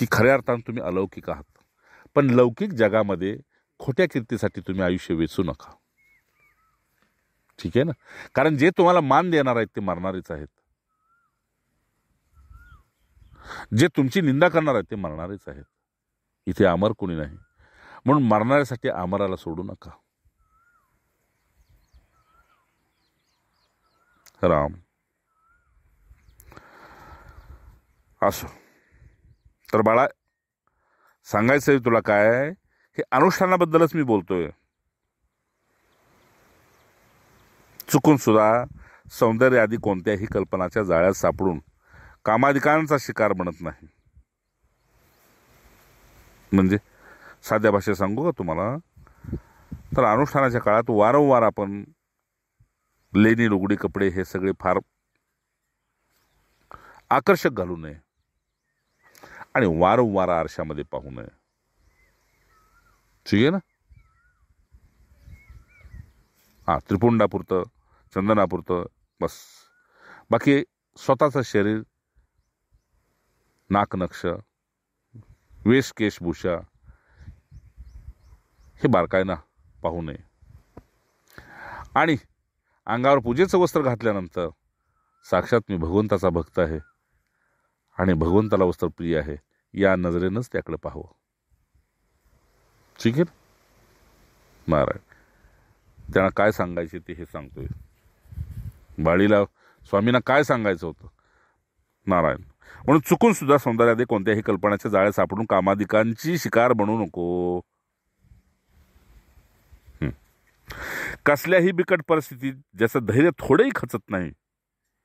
की खऱ्या अर्थानं तुम्ही अलौकिक आहात पण लौकिक जगामध्ये खोट्या कीर्तीसाठी तुम्ही आयुष्य वेचू नका ठीक आहे ना कारण जे तुम्हाला मान देणार आहेत ते मरणारेच आहेत जे तुमची निंदा करणार आहेत ते मरणारेच आहेत इथे अमर कोणी नाही म्हणून मरणाऱ्यासाठी अमराला सोडू नका राम असं तर बाळा सांगायचं आहे तुला काय हे अनुष्ठानाबद्दलच मी बोलतोय चुकून सुद्धा सौंदर्य आदी कोणत्याही कल्पनाच्या जाळ्यात सापडून कामाधिकारांचा शिकार बनत नाही म्हणजे साध्या भाषेत सांगू का तुम्हाला तर अनुष्ठानाच्या काळात वारंवार आपण लेणी लुगडी कपडे हे सगळे फार आकर्षक घालू नये आणि वारंवार आरशामध्ये पाहू नये ठीक आहे ना हां त्रिपुंडापुरतं चंदनापुरतं बस बाकी स्वतःचं शरीर नाकनक्ष वेश केशभूषा हे बारकायना पाहू नये आणि अंगावर पूजेचं वस्त्र घातल्यानंतर साक्षात मी भगवंताचा भक्त आहे आणि भगवंताला वस्त्र प्रिय आहे या नजरेनंच त्याकडे पाहावं ठीक आहे महाराज त्यांना काय सांगायचे ते हे सांगतोय बाळीला स्वामींना काय सांगायचं होतं नारायण म्हणून चुकून सुद्धा सौंदर्यादी कोणत्याही कल्पनाच्या जाळ्या सापडून कामाधिकांची शिकार बनू नको कसल्याही बिकट परिस्थितीत ज्याचं धैर्य थोडंही खचत नाही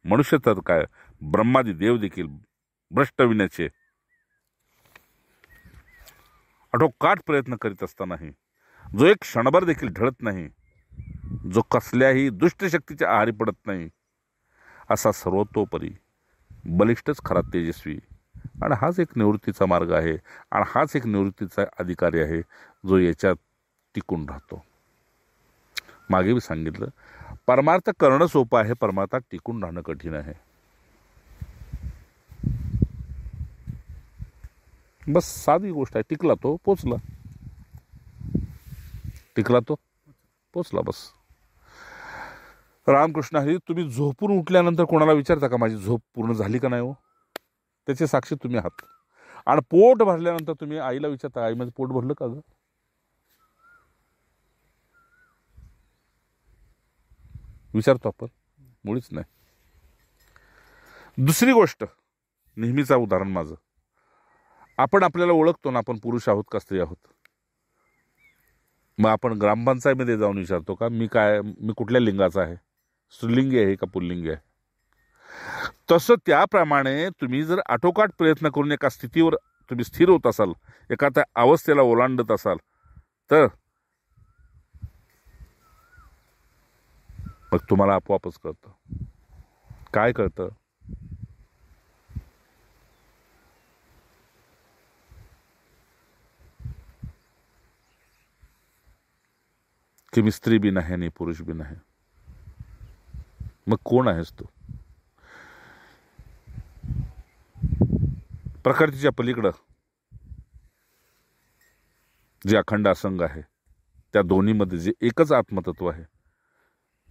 मनुष्य तर काय ब्रह्मादी देव देखील भ्रष्टविण्याचे काट प्रयत्न करीत असतानाही जो एक क्षणभर देखील ढळत नाही जो कसल्याही दुष्टशक्तीच्या आहारी पडत नाही असा सर्वतोपरी बलिष्ठच खरा तेजस्वी आणि हाच एक निवृत्तीचा मार्ग आहे आणि हाच एक निवृत्तीचा अधिकारी आहे जो याच्यात टिकून राहतो मागे मी सांगितलं परमार्थ करणं सोपं आहे परमार्थात टिकून राहणं कठीण आहे बस साधी गोष्ट आहे टिकला तो पोचला टिकला तो पोचला बस रामकृष्ण हरी तुम्ही झोपून उठल्यानंतर कोणाला विचारता का माझी झोप पूर्ण झाली का नाही हो त्याचे साक्षी तुम्ही आहात आणि पोट भरल्यानंतर तुम्ही आईला विचारता आई माझं पोट भरलं का ग विचारतो आपण मुळीच नाही दुसरी गोष्ट नेहमीचा उदाहरण माझं आपण आपल्याला ओळखतो ना आपण पुरुष आहोत का स्त्री आहोत मग आपण ग्रामपंचायतीमध्ये जाऊन विचारतो का मी काय मी कुठल्या लिंगाचा आहे स्त्रीलिंगी आहे का पुल्लिंगी आहे तसं त्याप्रमाणे तुम्ही जर आटोकाट प्रयत्न करून एका स्थितीवर तुम्ही स्थिर होत असाल एका त्या अवस्थेला ओलांडत असाल तर मग तुम्हाला आपोआपच कळतं काय कळतं की मी स्त्री बी नाही आणि पुरुष बी नाही मग कोण आहेस तू प्रकृतीच्या पलीकडं जे अखंड असंग आहे त्या दोन्हीमध्ये जे एकच आत्मतत्व आहे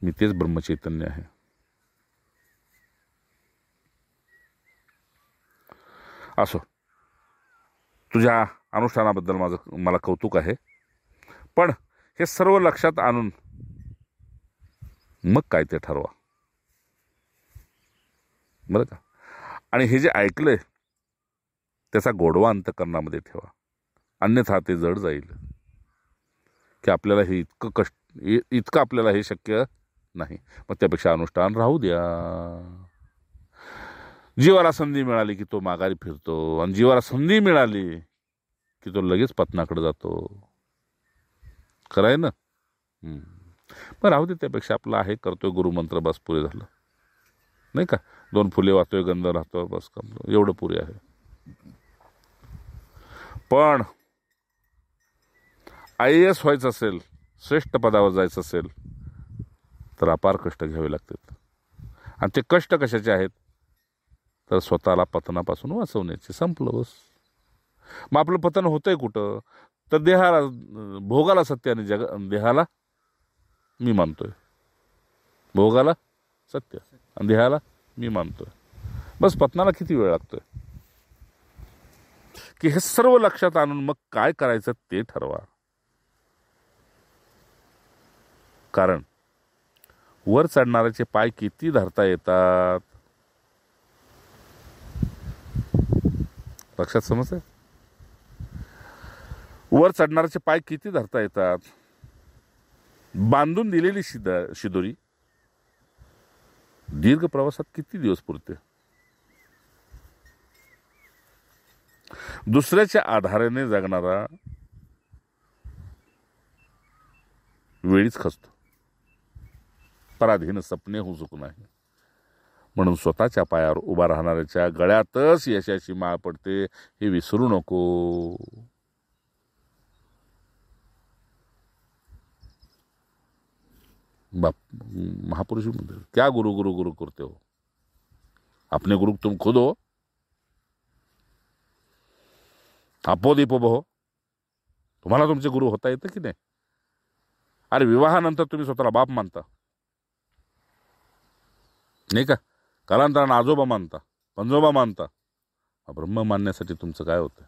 मी तेच ब्रह्मचैतन्य आहे असो तुझ्या अनुष्ठानाबद्दल माझं मला कौतुक आहे पण हे सर्व लक्षात आणून मग काय ते ठरवा बरं का आणि हे जे ऐकलंय त्याचा गोडवा अंतकरणामध्ये ठेवा अन्यथा ते जड जाईल की आपल्याला हे इतकं कष्ट इतकं आपल्याला हे शक्य नाही मग त्यापेक्षा अनुष्ठान राहू द्या जीवाला संधी मिळाली की तो माघारी फिरतो आणि जीवाला संधी मिळाली की तो लगेच पत्नाकडे जातो खरं आहे ना बरं राहू दे त्यापेक्षा आपलं आहे करतोय गुरुमंत्र बस पुरे झालं नाही का दोन फुले वाहतोय गंध राहतो बस कम एवढं पुरे आहे पण आय एस व्हायचं असेल श्रेष्ठ पदावर जायचं असेल तर अपार कष्ट घ्यावे लागतात आणि ते कष्ट कशाचे आहेत तर स्वतःला पतनापासून वाचवण्याचे संपलं बस मग आपलं पतन होतंय कुठं तर देहाला भोगाला सत्य आणि जग देहाला मी मानतोय भोगाला सत्य आणि देहाला मी मानतोय बस पत्नाला किती वेळ लागतोय की हे सर्व लक्षात आणून मग काय करायचं ते ठरवा कारण वर चढणाऱ्याचे पाय किती धरता येतात लक्षात समजते वर चढणाराचे पाय किती धरता येतात बांधून दिलेली शिद शिदोरी दीर्घ प्रवासात किती दिवस पुरते दुसऱ्याच्या आधाराने जगणारा वेळीच खचतो पराधीन सपने होऊ शकू नाही म्हणून स्वतःच्या पायावर उभा राहणाऱ्याच्या गळ्यातच यशाची माळ पडते हे विसरू नको बाप महापुरुष भी क्या गुरु गुरु गुरु करते हो आपले गुरु तुम खुद हो आपो दीपो बहो तुम्हाला तुमचे गुरु होता येतं की नाही अरे विवाहानंतर तुम्ही स्वतःला बाप मानता नाही का कालांतरानं आजोबा मानता पंजोबा मानता ब्रह्म मानण्यासाठी तुमचं काय होतं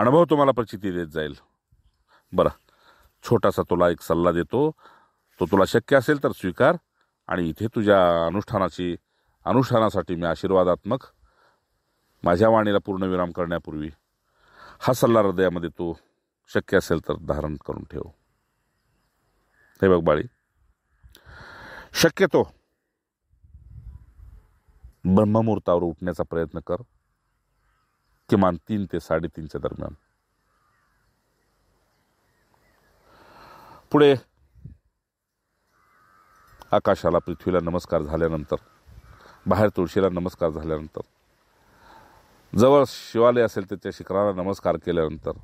अनुभव तुम्हाला प्रचिती देत जाईल बरं छोटासा तुला एक सल्ला देतो तो तुला शक्य असेल तर स्वीकार आणि इथे तुझ्या अनुष्ठानाची अनुष्ठानासाठी मी आशीर्वादात्मक माझ्या वाणीला पूर्णविराम करण्यापूर्वी हा सल्ला हृदयामध्ये तू शक्य असेल तर धारण करून ठेव हे बघ बाळी शक्यतो ब्रह्ममुहूर्तावर उठण्याचा प्रयत्न कर किमान तीन ते साडेतीनच्या दरम्यान पुढे आकाशाला पृथ्वीला नमस्कार झाल्यानंतर बाहेर तुळशीला नमस्कार झाल्यानंतर जवळ शिवालय असेल त्याच्या शिखराला नमस्कार केल्यानंतर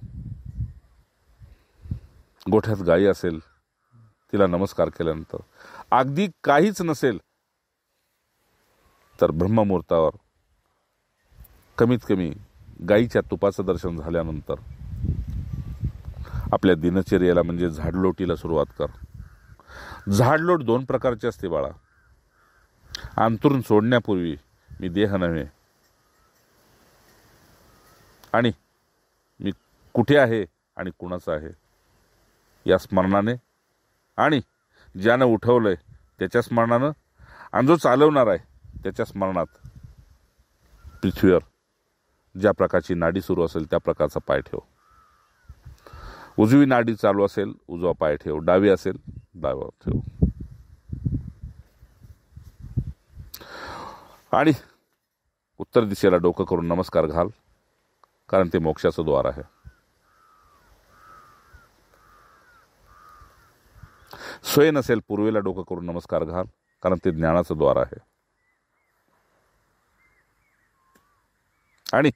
गोठ्यात गायी असेल तिला नमस्कार केल्यानंतर अगदी काहीच नसेल तर ब्रह्ममुहूर्तावर कमीत कमी गायीच्या तुपाचं दर्शन झाल्यानंतर आपल्या दिनचर्येला म्हणजे झाडलोटीला सुरुवात कर झाडलोट दोन प्रकारची असते बाळा अंतरून सोडण्यापूर्वी मी देह नव्हे आणि मी कुठे आहे आणि कुणाचं आहे या स्मरणाने आणि ज्यानं उठवलं आहे त्याच्या स्मरणानं आणि जो चालवणार आहे त्याच्या स्मरणात पृथ्वीवर ज्या प्रकारची नाडी सुरू असेल त्या प्रकारचा पाय ठेव उजवी नाडी चालू असेल उजवा पाय ठेव डावी असेल डावा ठेव आणि उत्तर दिशेला डोकं करून नमस्कार घाल कारण ते मोक्षाचं द्वार आहे स्वयं नसेल पूर्वेला डोकं करून नमस्कार घाल कारण ते ज्ञानाचं द्वार आहे आणि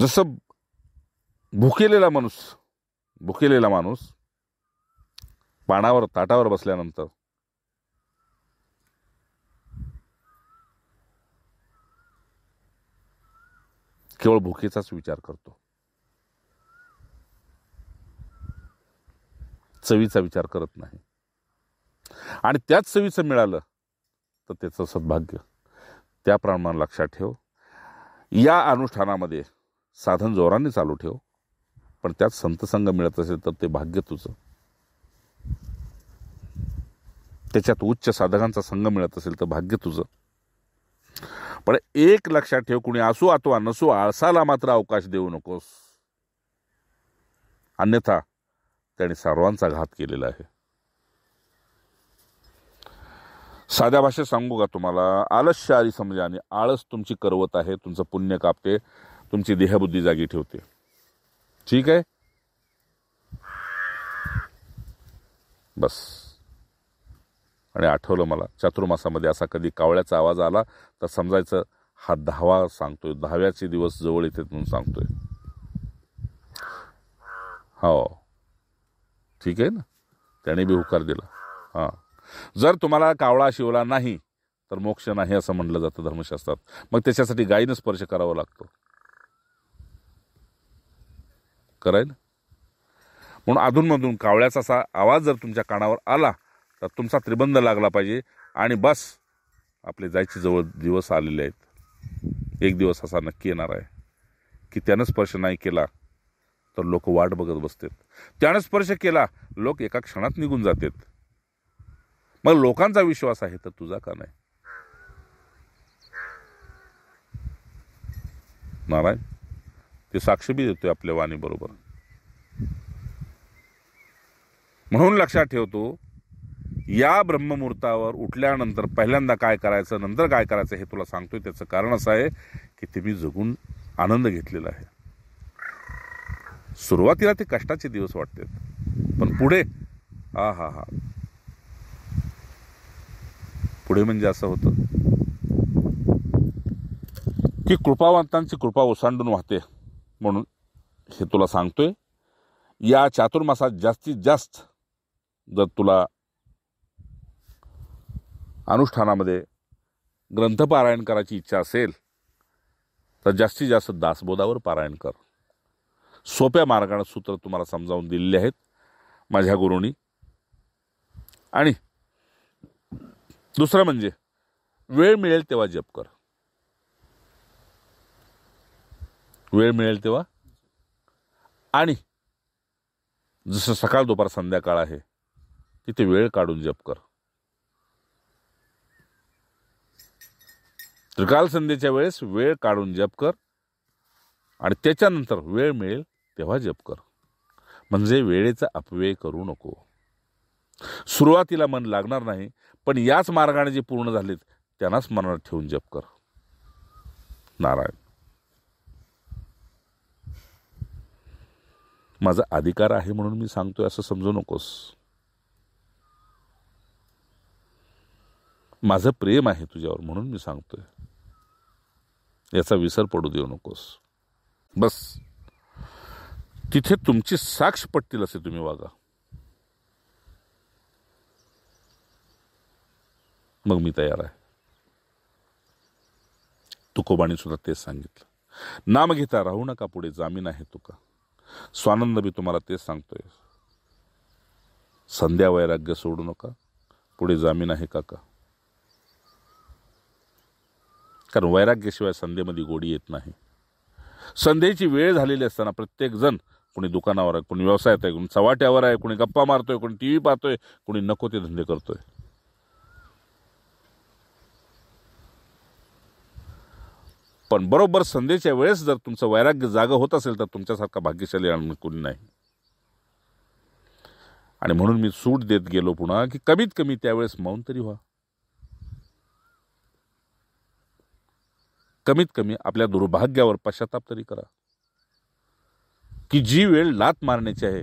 जसं भुकेलेला माणूस भुकेलेला माणूस पानावर ताटावर बसल्यानंतर केवळ भुकेचाच विचार करतो चवीचा विचार करत नाही आणि त्याच चवीचं मिळालं तर त्याचं सद्भाग्य त्या लक्षात ठेव या अनुष्ठानामध्ये साधन जोराने चालू ठेव पण त्यात संतसंग मिळत असेल तर ते भाग्य तुझं त्याच्यात उच्च साधकांचा संघ मिळत असेल तर भाग्य तुझं पण एक लक्षात ठेव कुणी असू अथवा नसू आळसाला मात्र अवकाश देऊ नकोस अन्यथा त्याने सर्वांचा घात केलेला आहे साध्या भाषेत सांगू का तुम्हाला आलस्य आली समजा आणि आळस तुमची करवत आहे तुमचं पुण्य कापते तुमची देहबुद्धी जागी ठेवते ठीक आहे बस आणि आठवलं मला चतुर्मासामध्ये असा कधी कावळ्याचा आवाज आला तर समजायचं हा दहावा सांगतोय दहाव्याचे दिवस जवळ येते म्हणून सांगतोय हो ठीक आहे ना त्याने बी होकार दिला हां जर तुम्हाला कावळा शिवला नाही तर मोक्ष नाही असं म्हटलं जातं धर्मशास्त्रात मग त्याच्यासाठी गायीनं स्पर्श करावा लागतो करेल म्हणून अधूनमधून कावळ्याचा असा आवाज जर तुमच्या कानावर आला तर तुमचा त्रिबंध लागला पाहिजे आणि बस आपले जायचे जवळ दिवस आलेले आहेत एक दिवस असा नक्की येणार आहे की त्यानं स्पर्श नाही केला तर लोक वाट बघत बसतात त्यानं स्पर्श केला लोक एका क्षणात निघून जातात मग लोकांचा विश्वास आहे तर तुझा का नाही नारायण ते साक्षीबी देतोय आपल्या बरोबर म्हणून लक्षात ठेवतो या ब्रह्ममुहूर्तावर उठल्यानंतर पहिल्यांदा काय करायचं नंतर काय करायचं हे तुला सांगतोय त्याचं कारण असं आहे की ते मी जगून आनंद घेतलेला आहे सुरुवातीला ते कष्टाचे दिवस वाटतात पण पुढे हा हा हा पुढे म्हणजे असं होतं की कृपावंतांची कृपा ओसांडून वाहते म्हणून हे तुला सांगतोय या चातुर्मासात जास्तीत जास्त जर तुला अनुष्ठानामध्ये ग्रंथपारायण करायची इच्छा असेल तर जास्तीत जास्त दासबोधावर पारायण कर सोप्या मार्गाने सूत्र तुम्हाला समजावून दिलेली आहेत माझ्या गुरुंनी आणि दुसरं म्हणजे वेळ मिळेल तेव्हा जप कर वेळ मिळेल तेव्हा आणि जसं सकाळ दुपार संध्याकाळ आहे तिथे वेळ काढून जप कर त्रिकाल संध्येच्या वेळेस वेळ काढून जप कर आणि त्याच्यानंतर वेळ मिळेल तेव्हा जप कर म्हणजे वेळेचा अपव्यय करू नको सुरुवातीला मन लागणार नाही पण याच मार्गाने जे पूर्ण झालेत त्यांना स्मरणात ठेवून जप कर नारायण माझा अधिकार आहे म्हणून मी सांगतोय असं समजू नकोस माझं प्रेम आहे तुझ्यावर म्हणून मी सांगतोय याचा विसर पडू देऊ नकोस बस तिथे तुमची साक्ष पटतील असे तुम्ही वागा मग मी तयार आहे तुकोबाणी सुद्धा तेच सांगितलं नाम घेता राहू नका पुढे जामीन आहे तुका स्वानंद मी तुम्हाला तेच सांगतोय संध्या वैराग्य सोडू नका पुढे जामीन आहे काका कारण वैराग्याशिवाय संध्येमध्ये गोडी येत नाही संध्येची वेळ झालेली असताना प्रत्येकजण कोणी दुकानावर आहे कोणी व्यवसायात आहे कोणी चवाट्यावर आहे कोणी गप्पा मारतोय कोणी टी व्ही पाहतोय कोणी नको ते धंदे करतोय पण बरोबर संधीच्या वेळेस जर तुमचं वैराग्य जागं होत असेल तर तुमच्यासारखा भाग्यशाली आणून कोणी नाही आणि म्हणून मी सूट देत गेलो पुन्हा की कमीत कमी त्यावेळेस मौन तरी व्हा कमीत कमी आपल्या दुर्भाग्यावर पश्चाताप तरी करा की जी वेळ लात मारण्याची आहे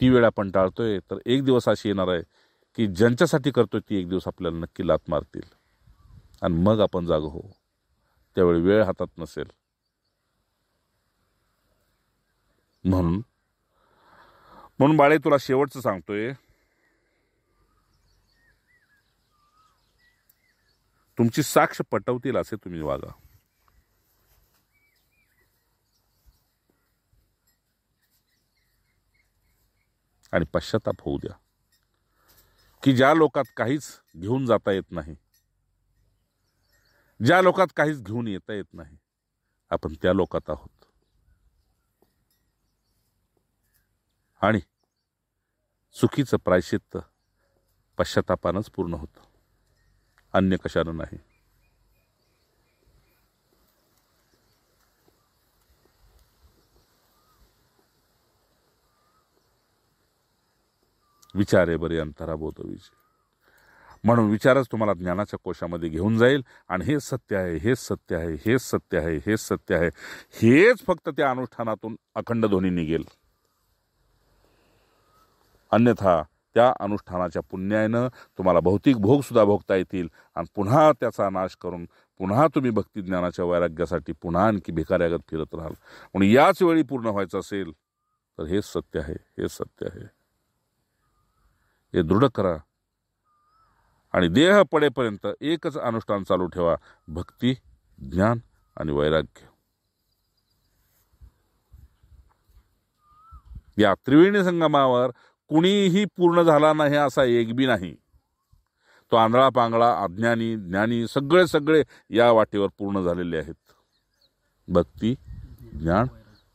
ती वेळ आपण टाळतोय तर एक दिवस अशी येणार आहे की ज्यांच्यासाठी करतोय ती एक दिवस आपल्याला नक्की लात मारतील आणि मग आपण जागं हो त्यावेळी वेळ हातात नसेल म्हणून म्हणून बाळे तुला शेवटचं सांगतोय तुमची साक्ष पटवतील असे तुम्ही वागा आणि पश्चाताप होऊ द्या की ज्या लोकात काहीच घेऊन जाता येत नाही ज्या लोकात काहीच घेऊन येता येत नाही आपण त्या लोकात आहोत आणि चुकीचं प्रायश्चित्त पश्चातापानंच पूर्ण होतं अन्य कशानं नाही विचारे बरे अंतराबोध विजय म्हणून विचारच तुम्हाला ज्ञानाच्या कोशामध्ये घेऊन जाईल आणि हे सत्य आहे हेच सत्य आहे हेच सत्य आहे हेच सत्य आहे हेच फक्त त्या अनुष्ठानातून अखंड ध्वनी निघेल अन्यथा त्या अनुष्ठानाच्या पुण्यानं तुम्हाला भौतिक भोगसुद्धा भोगता येतील आणि पुन्हा त्याचा नाश करून पुन्हा तुम्ही भक्तिज्ञानाच्या वैराग्यासाठी पुन्हा आणखी भिकाऱ्यागत फिरत राहाल म्हणून याच वेळी पूर्ण व्हायचं असेल तर हेच सत्य आहे हे सत्य आहे हे दृढ करा आणि देह पडेपर्यंत एकच अनुष्ठान चालू ठेवा भक्ती ज्ञान आणि वैराग्य या त्रिवेणी संगमावर कुणीही पूर्ण झाला नाही असा एक बी नाही तो आंधळा पांगळा अज्ञानी ज्ञानी सगळे सगळे या वाटेवर पूर्ण झालेले आहेत भक्ती ज्ञान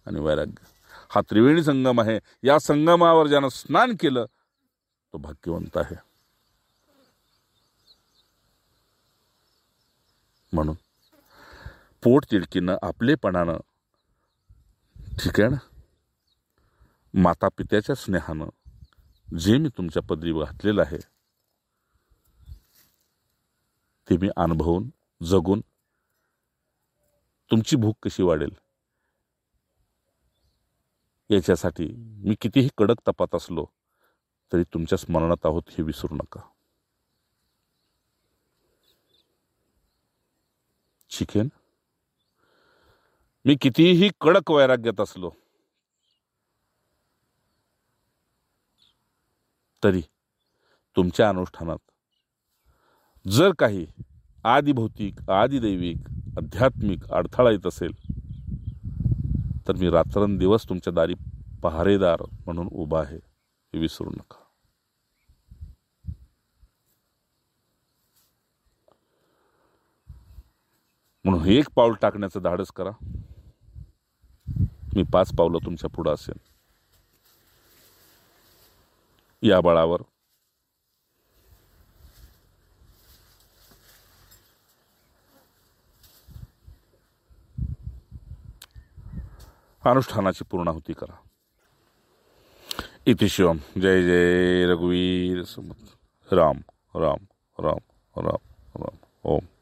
आणि वैराग्य हा त्रिवेणी संगम आहे या संगमावर ज्यानं स्नान केलं तो भाग्यवंत आहे म्हणून पोटतिडकीनं आपलेपणानं ठीक आहे ना माता पित्याच्या स्नेहानं जे मी तुमच्या पदरी घातलेलं आहे ते मी अनुभवून जगून तुमची भूक कशी वाढेल याच्यासाठी मी कितीही कडक तपात असलो तरी तुमच्या स्मरणात आहोत हे विसरू नका शिकेन मी कितीही कडक वैराग्यात असलो तरी तुमच्या अनुष्ठानात जर काही आदिभौतिक आदिदैविक आध्यात्मिक अडथळा येत असेल तर मी रात्रंदिवस तुमच्या दारी पहारेदार म्हणून उभा आहे हे विसरू नका म्हणून एक पाऊल टाकण्याचं धाडस करा मी पाच पावलं तुमच्या पुढं असेल या बळावर अनुष्ठानाची पूर्णाहुती करा इतिशिवम जय जय रघुवीर सुमत, राम राम राम राम राम ओम